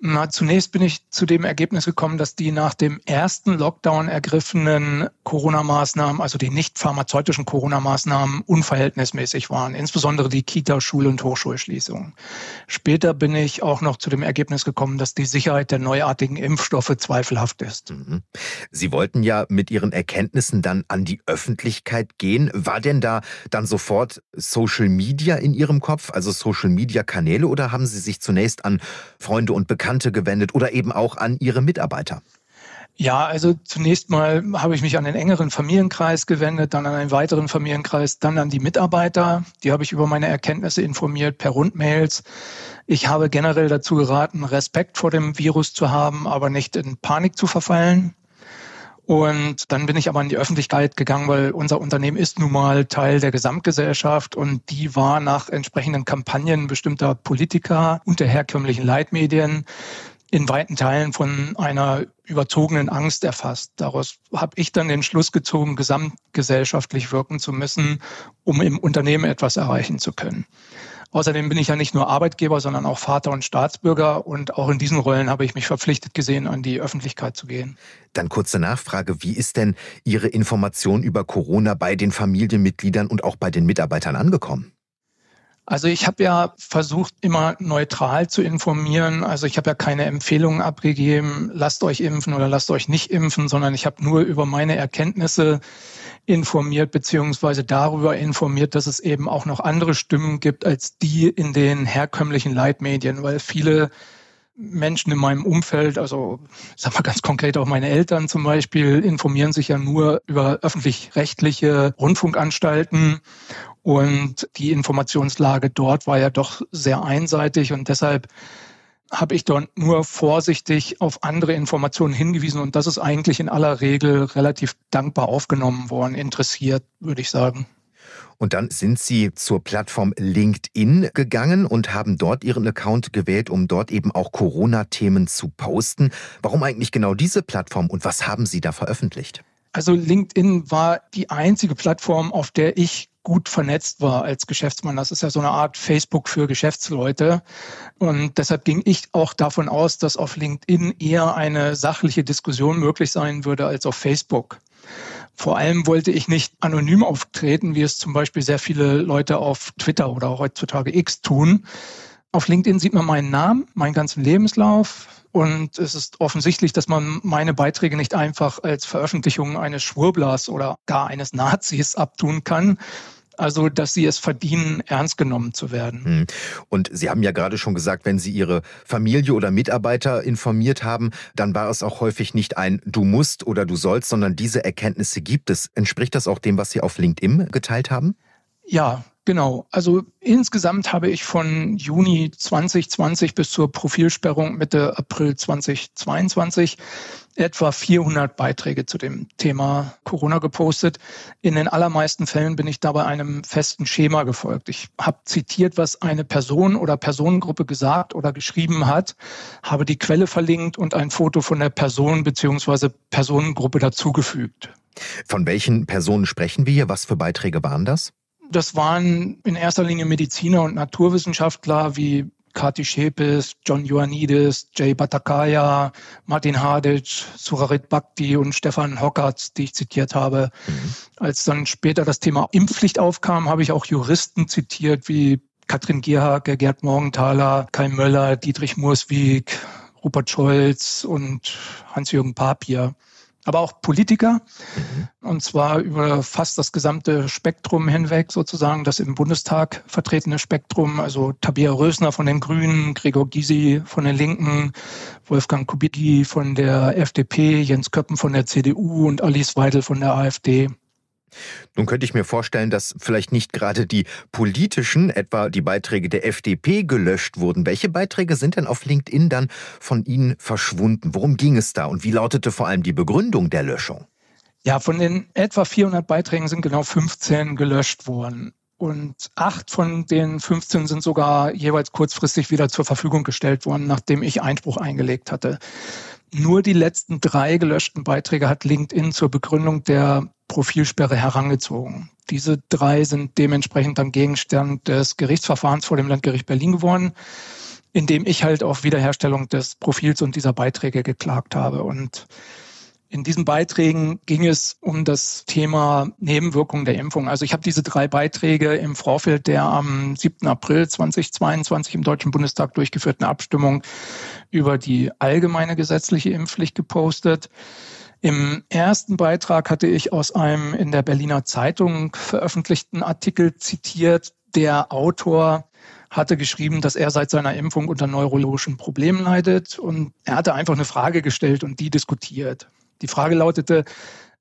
Na, zunächst bin ich zu dem Ergebnis gekommen, dass die nach dem ersten Lockdown ergriffenen Corona-Maßnahmen, also die nicht pharmazeutischen Corona-Maßnahmen, unverhältnismäßig waren, insbesondere die Kita-, Schul- und Hochschulschließungen. Später bin ich auch noch zu dem Ergebnis gekommen, dass die Sicherheit der neuartigen Impfstoffe zweifelhaft ist. Mhm. Sie wollten ja mit Ihren Erkenntnissen dann an die Öffentlichkeit gehen. War denn da dann sofort Social Media in Ihrem Kopf, also Social Media-Kanäle, oder haben Sie sich zunächst an Freunde und Bekannte Bekannte gewendet oder eben auch an Ihre Mitarbeiter? Ja, also zunächst mal habe ich mich an den engeren Familienkreis gewendet, dann an einen weiteren Familienkreis, dann an die Mitarbeiter. Die habe ich über meine Erkenntnisse informiert per Rundmails. Ich habe generell dazu geraten, Respekt vor dem Virus zu haben, aber nicht in Panik zu verfallen. Und dann bin ich aber in die Öffentlichkeit gegangen, weil unser Unternehmen ist nun mal Teil der Gesamtgesellschaft und die war nach entsprechenden Kampagnen bestimmter Politiker und der herkömmlichen Leitmedien in weiten Teilen von einer überzogenen Angst erfasst. Daraus habe ich dann den Schluss gezogen, gesamtgesellschaftlich wirken zu müssen, um im Unternehmen etwas erreichen zu können. Außerdem bin ich ja nicht nur Arbeitgeber, sondern auch Vater und Staatsbürger. Und auch in diesen Rollen habe ich mich verpflichtet gesehen, an die Öffentlichkeit zu gehen. Dann kurze Nachfrage. Wie ist denn Ihre Information über Corona bei den Familienmitgliedern und auch bei den Mitarbeitern angekommen? Also ich habe ja versucht, immer neutral zu informieren. Also ich habe ja keine Empfehlungen abgegeben, lasst euch impfen oder lasst euch nicht impfen, sondern ich habe nur über meine Erkenntnisse informiert, beziehungsweise darüber informiert, dass es eben auch noch andere Stimmen gibt als die in den herkömmlichen Leitmedien, weil viele Menschen in meinem Umfeld, also sag mal ganz konkret auch meine Eltern zum Beispiel, informieren sich ja nur über öffentlich-rechtliche Rundfunkanstalten und die Informationslage dort war ja doch sehr einseitig und deshalb habe ich dort nur vorsichtig auf andere Informationen hingewiesen und das ist eigentlich in aller Regel relativ dankbar aufgenommen worden, interessiert, würde ich sagen. Und dann sind Sie zur Plattform LinkedIn gegangen und haben dort Ihren Account gewählt, um dort eben auch Corona-Themen zu posten. Warum eigentlich genau diese Plattform und was haben Sie da veröffentlicht? Also LinkedIn war die einzige Plattform, auf der ich gut vernetzt war als Geschäftsmann. Das ist ja so eine Art Facebook für Geschäftsleute. Und deshalb ging ich auch davon aus, dass auf LinkedIn eher eine sachliche Diskussion möglich sein würde als auf Facebook. Vor allem wollte ich nicht anonym auftreten, wie es zum Beispiel sehr viele Leute auf Twitter oder auch heutzutage X tun. Auf LinkedIn sieht man meinen Namen, meinen ganzen Lebenslauf, und es ist offensichtlich, dass man meine Beiträge nicht einfach als Veröffentlichung eines Schwurblers oder gar eines Nazis abtun kann, also dass sie es verdienen, ernst genommen zu werden. Hm. Und Sie haben ja gerade schon gesagt, wenn Sie Ihre Familie oder Mitarbeiter informiert haben, dann war es auch häufig nicht ein Du musst oder du sollst, sondern diese Erkenntnisse gibt es. Entspricht das auch dem, was Sie auf LinkedIn geteilt haben? Ja, Genau, also insgesamt habe ich von Juni 2020 bis zur Profilsperrung Mitte April 2022 etwa 400 Beiträge zu dem Thema Corona gepostet. In den allermeisten Fällen bin ich dabei einem festen Schema gefolgt. Ich habe zitiert, was eine Person oder Personengruppe gesagt oder geschrieben hat, habe die Quelle verlinkt und ein Foto von der Person bzw. Personengruppe dazugefügt. Von welchen Personen sprechen wir hier? Was für Beiträge waren das? Das waren in erster Linie Mediziner und Naturwissenschaftler wie Kati Schepes, John Ioannidis, Jay Batakaya, Martin Hardic, Surarit Bhakti und Stefan Hockertz, die ich zitiert habe. Mhm. Als dann später das Thema Impfpflicht aufkam, habe ich auch Juristen zitiert wie Katrin Gierhake, Gerd Morgenthaler, Kai Möller, Dietrich Murswijk, Rupert Scholz und Hans-Jürgen Papier aber auch Politiker. Mhm. Und zwar über fast das gesamte Spektrum hinweg, sozusagen das im Bundestag vertretene Spektrum. Also Tabia Rösner von den Grünen, Gregor Gysi von den Linken, Wolfgang Kubicki von der FDP, Jens Köppen von der CDU und Alice Weidel von der AfD. Nun könnte ich mir vorstellen, dass vielleicht nicht gerade die politischen, etwa die Beiträge der FDP, gelöscht wurden. Welche Beiträge sind denn auf LinkedIn dann von Ihnen verschwunden? Worum ging es da und wie lautete vor allem die Begründung der Löschung? Ja, von den etwa 400 Beiträgen sind genau 15 gelöscht worden. Und acht von den 15 sind sogar jeweils kurzfristig wieder zur Verfügung gestellt worden, nachdem ich Einspruch eingelegt hatte. Nur die letzten drei gelöschten Beiträge hat LinkedIn zur Begründung der Profilsperre herangezogen. Diese drei sind dementsprechend dann Gegenstand des Gerichtsverfahrens vor dem Landgericht Berlin geworden, in dem ich halt auf Wiederherstellung des Profils und dieser Beiträge geklagt habe. Und in diesen Beiträgen ging es um das Thema Nebenwirkungen der Impfung. Also ich habe diese drei Beiträge im Vorfeld der am 7. April 2022 im Deutschen Bundestag durchgeführten Abstimmung über die allgemeine gesetzliche Impfpflicht gepostet. Im ersten Beitrag hatte ich aus einem in der Berliner Zeitung veröffentlichten Artikel zitiert. Der Autor hatte geschrieben, dass er seit seiner Impfung unter neurologischen Problemen leidet und er hatte einfach eine Frage gestellt und die diskutiert. Die Frage lautete,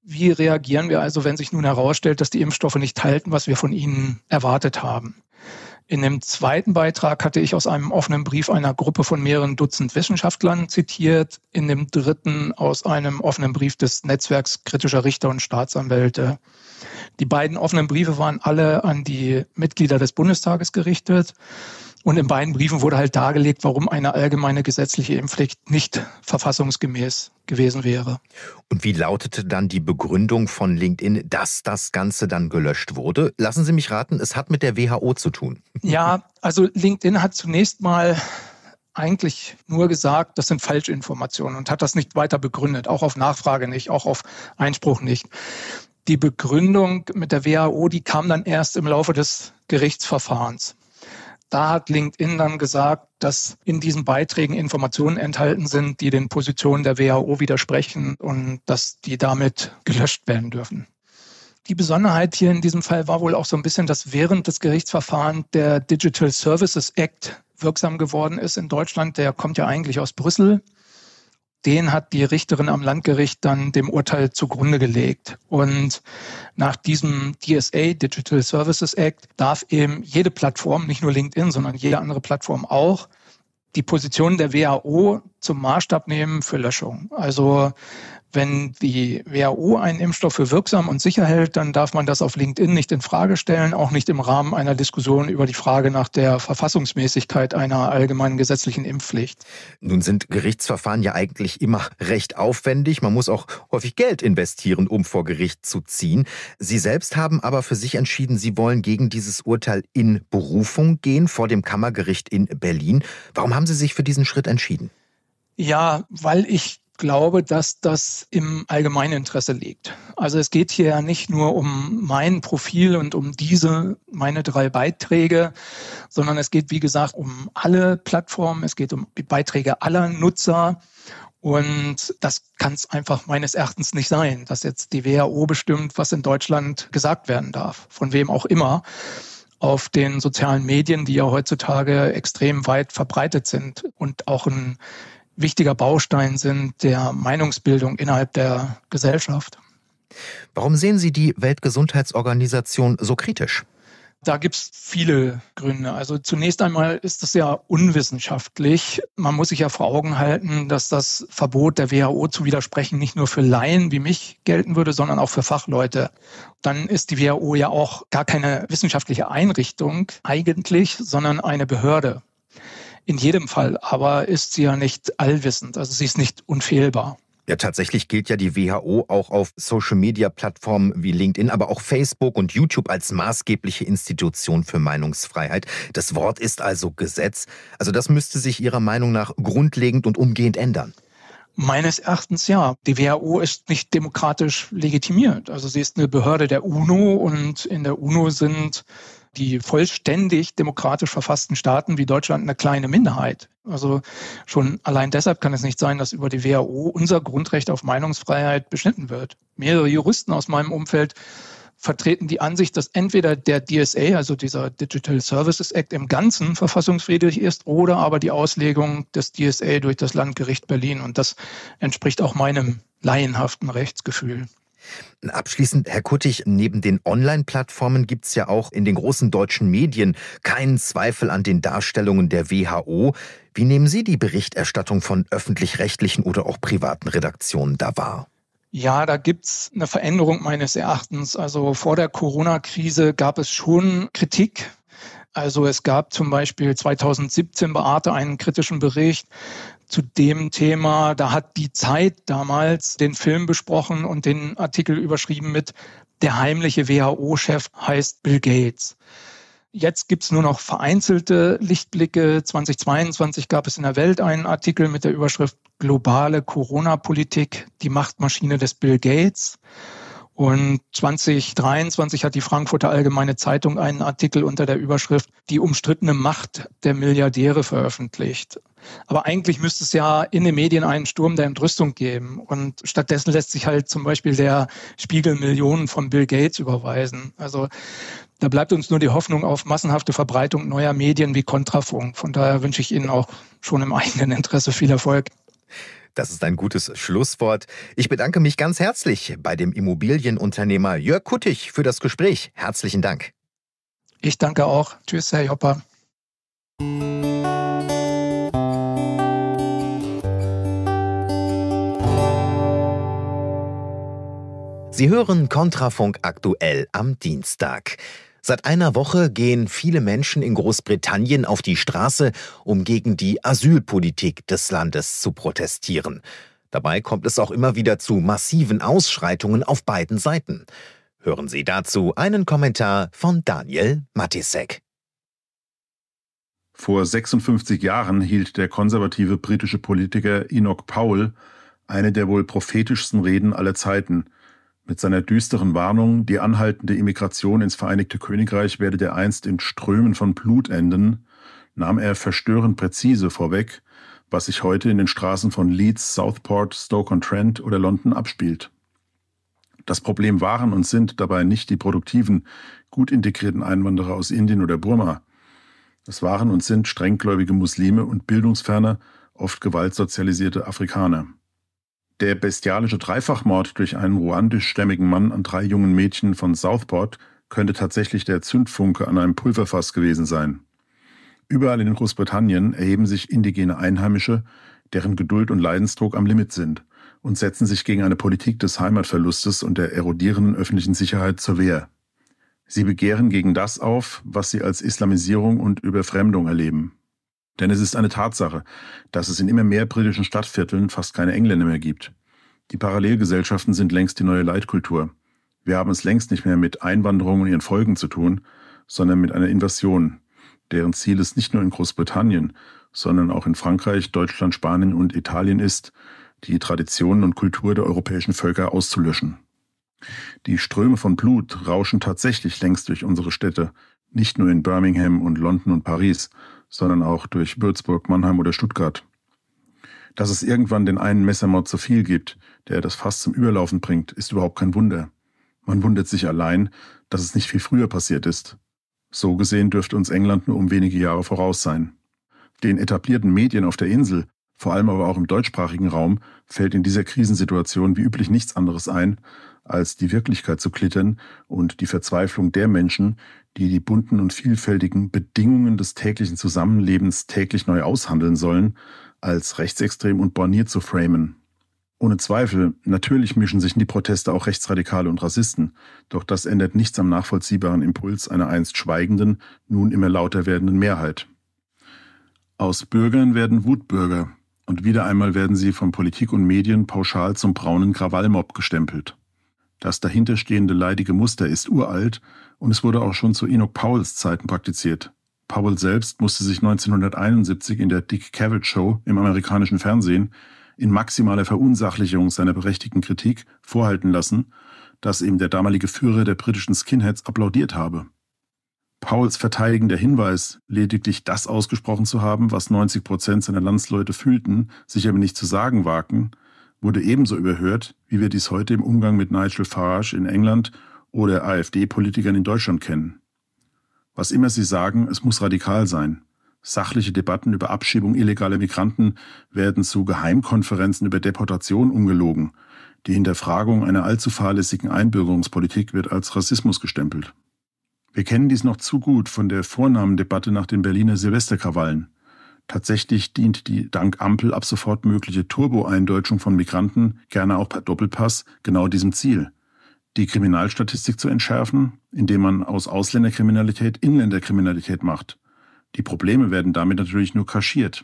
wie reagieren wir also, wenn sich nun herausstellt, dass die Impfstoffe nicht halten, was wir von ihnen erwartet haben? In dem zweiten Beitrag hatte ich aus einem offenen Brief einer Gruppe von mehreren Dutzend Wissenschaftlern zitiert, in dem dritten aus einem offenen Brief des Netzwerks kritischer Richter und Staatsanwälte. Die beiden offenen Briefe waren alle an die Mitglieder des Bundestages gerichtet. Und in beiden Briefen wurde halt dargelegt, warum eine allgemeine gesetzliche Impfpflicht nicht verfassungsgemäß gewesen wäre. Und wie lautete dann die Begründung von LinkedIn, dass das Ganze dann gelöscht wurde? Lassen Sie mich raten, es hat mit der WHO zu tun. Ja, also LinkedIn hat zunächst mal eigentlich nur gesagt, das sind Falschinformationen und hat das nicht weiter begründet, auch auf Nachfrage nicht, auch auf Einspruch nicht. Die Begründung mit der WHO, die kam dann erst im Laufe des Gerichtsverfahrens da hat LinkedIn dann gesagt, dass in diesen Beiträgen Informationen enthalten sind, die den Positionen der WHO widersprechen und dass die damit gelöscht werden dürfen. Die Besonderheit hier in diesem Fall war wohl auch so ein bisschen, dass während des Gerichtsverfahrens der Digital Services Act wirksam geworden ist in Deutschland. Der kommt ja eigentlich aus Brüssel den hat die Richterin am Landgericht dann dem Urteil zugrunde gelegt. Und nach diesem DSA, Digital Services Act, darf eben jede Plattform, nicht nur LinkedIn, sondern jede andere Plattform auch, die Position der WHO zum Maßstab nehmen für Löschung. Also wenn die WHO einen Impfstoff für wirksam und sicher hält, dann darf man das auf LinkedIn nicht in Frage stellen, auch nicht im Rahmen einer Diskussion über die Frage nach der Verfassungsmäßigkeit einer allgemeinen gesetzlichen Impfpflicht. Nun sind Gerichtsverfahren ja eigentlich immer recht aufwendig. Man muss auch häufig Geld investieren, um vor Gericht zu ziehen. Sie selbst haben aber für sich entschieden, Sie wollen gegen dieses Urteil in Berufung gehen vor dem Kammergericht in Berlin. Warum haben Sie sich für diesen Schritt entschieden? Ja, weil ich glaube, dass das im allgemeinen Interesse liegt. Also es geht hier ja nicht nur um mein Profil und um diese, meine drei Beiträge, sondern es geht, wie gesagt, um alle Plattformen, es geht um die Beiträge aller Nutzer. Und das kann es einfach meines Erachtens nicht sein, dass jetzt die WHO bestimmt, was in Deutschland gesagt werden darf, von wem auch immer auf den sozialen Medien, die ja heutzutage extrem weit verbreitet sind und auch ein wichtiger Baustein sind der Meinungsbildung innerhalb der Gesellschaft. Warum sehen Sie die Weltgesundheitsorganisation so kritisch? Da gibt es viele Gründe. Also zunächst einmal ist es ja unwissenschaftlich. Man muss sich ja vor Augen halten, dass das Verbot der WHO zu widersprechen nicht nur für Laien wie mich gelten würde, sondern auch für Fachleute. Dann ist die WHO ja auch gar keine wissenschaftliche Einrichtung eigentlich, sondern eine Behörde in jedem Fall, aber ist sie ja nicht allwissend, also sie ist nicht unfehlbar. Ja, tatsächlich gilt ja die WHO auch auf Social-Media-Plattformen wie LinkedIn, aber auch Facebook und YouTube als maßgebliche Institution für Meinungsfreiheit. Das Wort ist also Gesetz. Also das müsste sich Ihrer Meinung nach grundlegend und umgehend ändern. Meines Erachtens ja. Die WHO ist nicht demokratisch legitimiert. Also sie ist eine Behörde der UNO und in der UNO sind die vollständig demokratisch verfassten Staaten wie Deutschland eine kleine Minderheit. Also schon allein deshalb kann es nicht sein, dass über die WHO unser Grundrecht auf Meinungsfreiheit beschnitten wird. Mehrere Juristen aus meinem Umfeld vertreten die Ansicht, dass entweder der DSA, also dieser Digital Services Act, im Ganzen verfassungswidrig ist oder aber die Auslegung des DSA durch das Landgericht Berlin. Und das entspricht auch meinem laienhaften Rechtsgefühl. Abschließend, Herr Kuttig, neben den Online-Plattformen gibt es ja auch in den großen deutschen Medien keinen Zweifel an den Darstellungen der WHO. Wie nehmen Sie die Berichterstattung von öffentlich-rechtlichen oder auch privaten Redaktionen da wahr? Ja, da gibt es eine Veränderung meines Erachtens. Also vor der Corona-Krise gab es schon Kritik also es gab zum Beispiel 2017 Beate einen kritischen Bericht zu dem Thema. Da hat die Zeit damals den Film besprochen und den Artikel überschrieben mit Der heimliche WHO-Chef heißt Bill Gates. Jetzt gibt's nur noch vereinzelte Lichtblicke. 2022 gab es in der Welt einen Artikel mit der Überschrift Globale Corona-Politik, die Machtmaschine des Bill Gates. Und 2023 hat die Frankfurter Allgemeine Zeitung einen Artikel unter der Überschrift Die umstrittene Macht der Milliardäre veröffentlicht. Aber eigentlich müsste es ja in den Medien einen Sturm der Entrüstung geben. Und stattdessen lässt sich halt zum Beispiel der Spiegel Millionen von Bill Gates überweisen. Also da bleibt uns nur die Hoffnung auf massenhafte Verbreitung neuer Medien wie Kontrafunk. Von daher wünsche ich Ihnen auch schon im eigenen Interesse viel Erfolg. Das ist ein gutes Schlusswort. Ich bedanke mich ganz herzlich bei dem Immobilienunternehmer Jörg Kuttig für das Gespräch. Herzlichen Dank. Ich danke auch. Tschüss, Herr Joppa. Sie hören Kontrafunk aktuell am Dienstag. Seit einer Woche gehen viele Menschen in Großbritannien auf die Straße, um gegen die Asylpolitik des Landes zu protestieren. Dabei kommt es auch immer wieder zu massiven Ausschreitungen auf beiden Seiten. Hören Sie dazu einen Kommentar von Daniel Matisek. Vor 56 Jahren hielt der konservative britische Politiker Enoch Powell eine der wohl prophetischsten Reden aller Zeiten – mit seiner düsteren Warnung, die anhaltende Immigration ins Vereinigte Königreich werde dereinst in Strömen von Blut enden, nahm er verstörend präzise vorweg, was sich heute in den Straßen von Leeds, Southport, Stoke-on-Trent oder London abspielt. Das Problem waren und sind dabei nicht die produktiven, gut integrierten Einwanderer aus Indien oder Burma. Das waren und sind strenggläubige Muslime und bildungsferne, oft gewaltsozialisierte Afrikaner. Der bestialische Dreifachmord durch einen ruandischstämmigen Mann an drei jungen Mädchen von Southport könnte tatsächlich der Zündfunke an einem Pulverfass gewesen sein. Überall in Großbritannien erheben sich indigene Einheimische, deren Geduld und Leidensdruck am Limit sind, und setzen sich gegen eine Politik des Heimatverlustes und der erodierenden öffentlichen Sicherheit zur Wehr. Sie begehren gegen das auf, was sie als Islamisierung und Überfremdung erleben. Denn es ist eine Tatsache, dass es in immer mehr britischen Stadtvierteln fast keine Engländer mehr gibt. Die Parallelgesellschaften sind längst die neue Leitkultur. Wir haben es längst nicht mehr mit Einwanderung und ihren Folgen zu tun, sondern mit einer Invasion, deren Ziel es nicht nur in Großbritannien, sondern auch in Frankreich, Deutschland, Spanien und Italien ist, die Traditionen und Kultur der europäischen Völker auszulöschen. Die Ströme von Blut rauschen tatsächlich längst durch unsere Städte, nicht nur in Birmingham und London und Paris, sondern auch durch Würzburg, Mannheim oder Stuttgart. Dass es irgendwann den einen Messermord zu viel gibt, der das Fass zum Überlaufen bringt, ist überhaupt kein Wunder. Man wundert sich allein, dass es nicht viel früher passiert ist. So gesehen dürfte uns England nur um wenige Jahre voraus sein. Den etablierten Medien auf der Insel, vor allem aber auch im deutschsprachigen Raum, fällt in dieser Krisensituation wie üblich nichts anderes ein, als die Wirklichkeit zu klittern und die Verzweiflung der Menschen, die die bunten und vielfältigen Bedingungen des täglichen Zusammenlebens täglich neu aushandeln sollen, als rechtsextrem und borniert zu framen. Ohne Zweifel, natürlich mischen sich in die Proteste auch Rechtsradikale und Rassisten, doch das ändert nichts am nachvollziehbaren Impuls einer einst schweigenden, nun immer lauter werdenden Mehrheit. Aus Bürgern werden Wutbürger, und wieder einmal werden sie von Politik und Medien pauschal zum braunen Krawallmob gestempelt. Das dahinterstehende leidige Muster ist uralt und es wurde auch schon zu Enoch Powells Zeiten praktiziert. Powell selbst musste sich 1971 in der Dick Cavett Show im amerikanischen Fernsehen in maximaler Verunsachlichung seiner berechtigten Kritik vorhalten lassen, dass ihm der damalige Führer der britischen Skinheads applaudiert habe. Pauls verteidigender Hinweis, lediglich das ausgesprochen zu haben, was 90 Prozent seiner Landsleute fühlten, sich aber nicht zu sagen wagten, wurde ebenso überhört, wie wir dies heute im Umgang mit Nigel Farage in England oder AfD-Politikern in Deutschland kennen. Was immer sie sagen, es muss radikal sein. Sachliche Debatten über Abschiebung illegaler Migranten werden zu Geheimkonferenzen über Deportation umgelogen. Die Hinterfragung einer allzu fahrlässigen Einbürgerungspolitik wird als Rassismus gestempelt. Wir kennen dies noch zu gut von der Vornamendebatte nach den Berliner Silvesterkrawallen. Tatsächlich dient die dank Ampel ab sofort mögliche Turbo-Eindeutschung von Migranten, gerne auch per Doppelpass, genau diesem Ziel die Kriminalstatistik zu entschärfen, indem man aus Ausländerkriminalität Inländerkriminalität macht. Die Probleme werden damit natürlich nur kaschiert.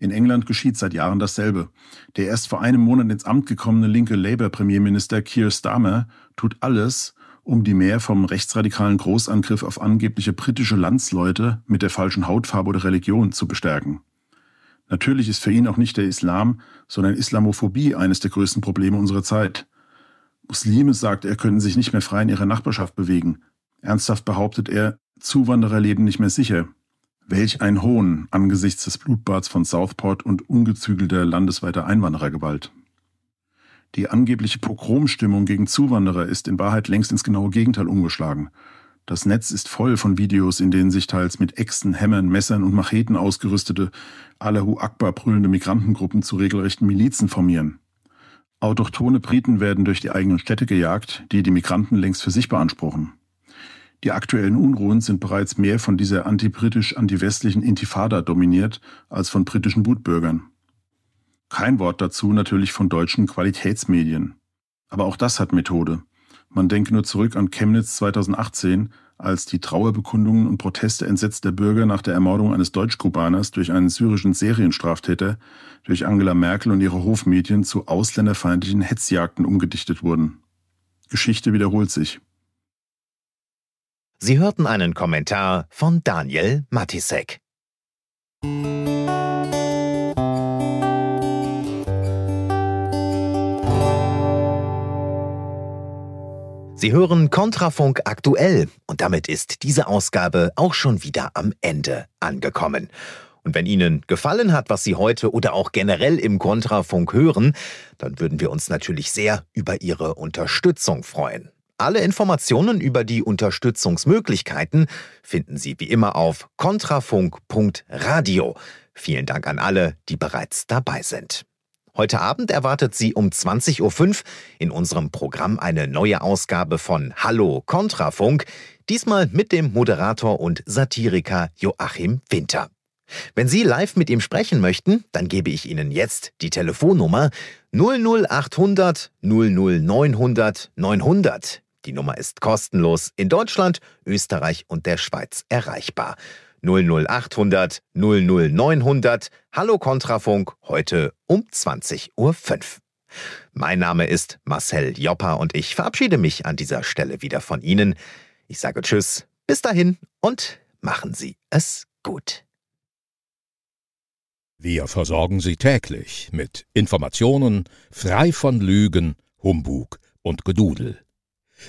In England geschieht seit Jahren dasselbe. Der erst vor einem Monat ins Amt gekommene linke Labour-Premierminister Keir Starmer tut alles, um die mehr vom rechtsradikalen Großangriff auf angebliche britische Landsleute mit der falschen Hautfarbe oder Religion zu bestärken. Natürlich ist für ihn auch nicht der Islam, sondern Islamophobie eines der größten Probleme unserer Zeit. Muslime sagt er, könne sich nicht mehr frei in ihrer Nachbarschaft bewegen. Ernsthaft behauptet er, Zuwanderer leben nicht mehr sicher. Welch ein Hohn angesichts des Blutbads von Southport und ungezügelter landesweiter Einwanderergewalt. Die angebliche Pogromstimmung gegen Zuwanderer ist in Wahrheit längst ins genaue Gegenteil umgeschlagen. Das Netz ist voll von Videos, in denen sich teils mit Äxten, Hämmern, Messern und Macheten ausgerüstete, Allahu Akbar brüllende Migrantengruppen zu regelrechten Milizen formieren. Autochtone Briten werden durch die eigenen Städte gejagt, die die Migranten längst für sich beanspruchen. Die aktuellen Unruhen sind bereits mehr von dieser antibritisch-antiwestlichen Intifada dominiert als von britischen Wutbürgern. Kein Wort dazu natürlich von deutschen Qualitätsmedien. Aber auch das hat Methode. Man denke nur zurück an Chemnitz 2018, als die Trauerbekundungen und Proteste entsetzter Bürger nach der Ermordung eines Deutschkubaners durch einen syrischen Serienstraftäter durch Angela Merkel und ihre Hofmedien zu ausländerfeindlichen Hetzjagden umgedichtet wurden. Geschichte wiederholt sich. Sie hörten einen Kommentar von Daniel Matisek. Sie hören Kontrafunk aktuell und damit ist diese Ausgabe auch schon wieder am Ende angekommen. Und wenn Ihnen gefallen hat, was Sie heute oder auch generell im Kontrafunk hören, dann würden wir uns natürlich sehr über Ihre Unterstützung freuen. Alle Informationen über die Unterstützungsmöglichkeiten finden Sie wie immer auf kontrafunk.radio. Vielen Dank an alle, die bereits dabei sind. Heute Abend erwartet Sie um 20.05 Uhr in unserem Programm eine neue Ausgabe von Hallo Kontrafunk, diesmal mit dem Moderator und Satiriker Joachim Winter. Wenn Sie live mit ihm sprechen möchten, dann gebe ich Ihnen jetzt die Telefonnummer 00800 00900 900. Die Nummer ist kostenlos in Deutschland, Österreich und der Schweiz erreichbar. 00800 00900 Hallo Kontrafunk heute um 20.05 Uhr. Mein Name ist Marcel Jopper und ich verabschiede mich an dieser Stelle wieder von Ihnen. Ich sage Tschüss, bis dahin und machen Sie es gut. Wir versorgen Sie täglich mit Informationen frei von Lügen, Humbug und Gedudel.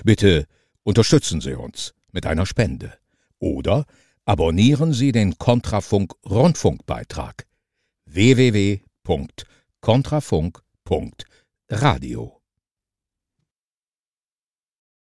Bitte unterstützen Sie uns mit einer Spende oder abonnieren Sie den Kontrafunk Rundfunkbeitrag www.kontrafunk.radio.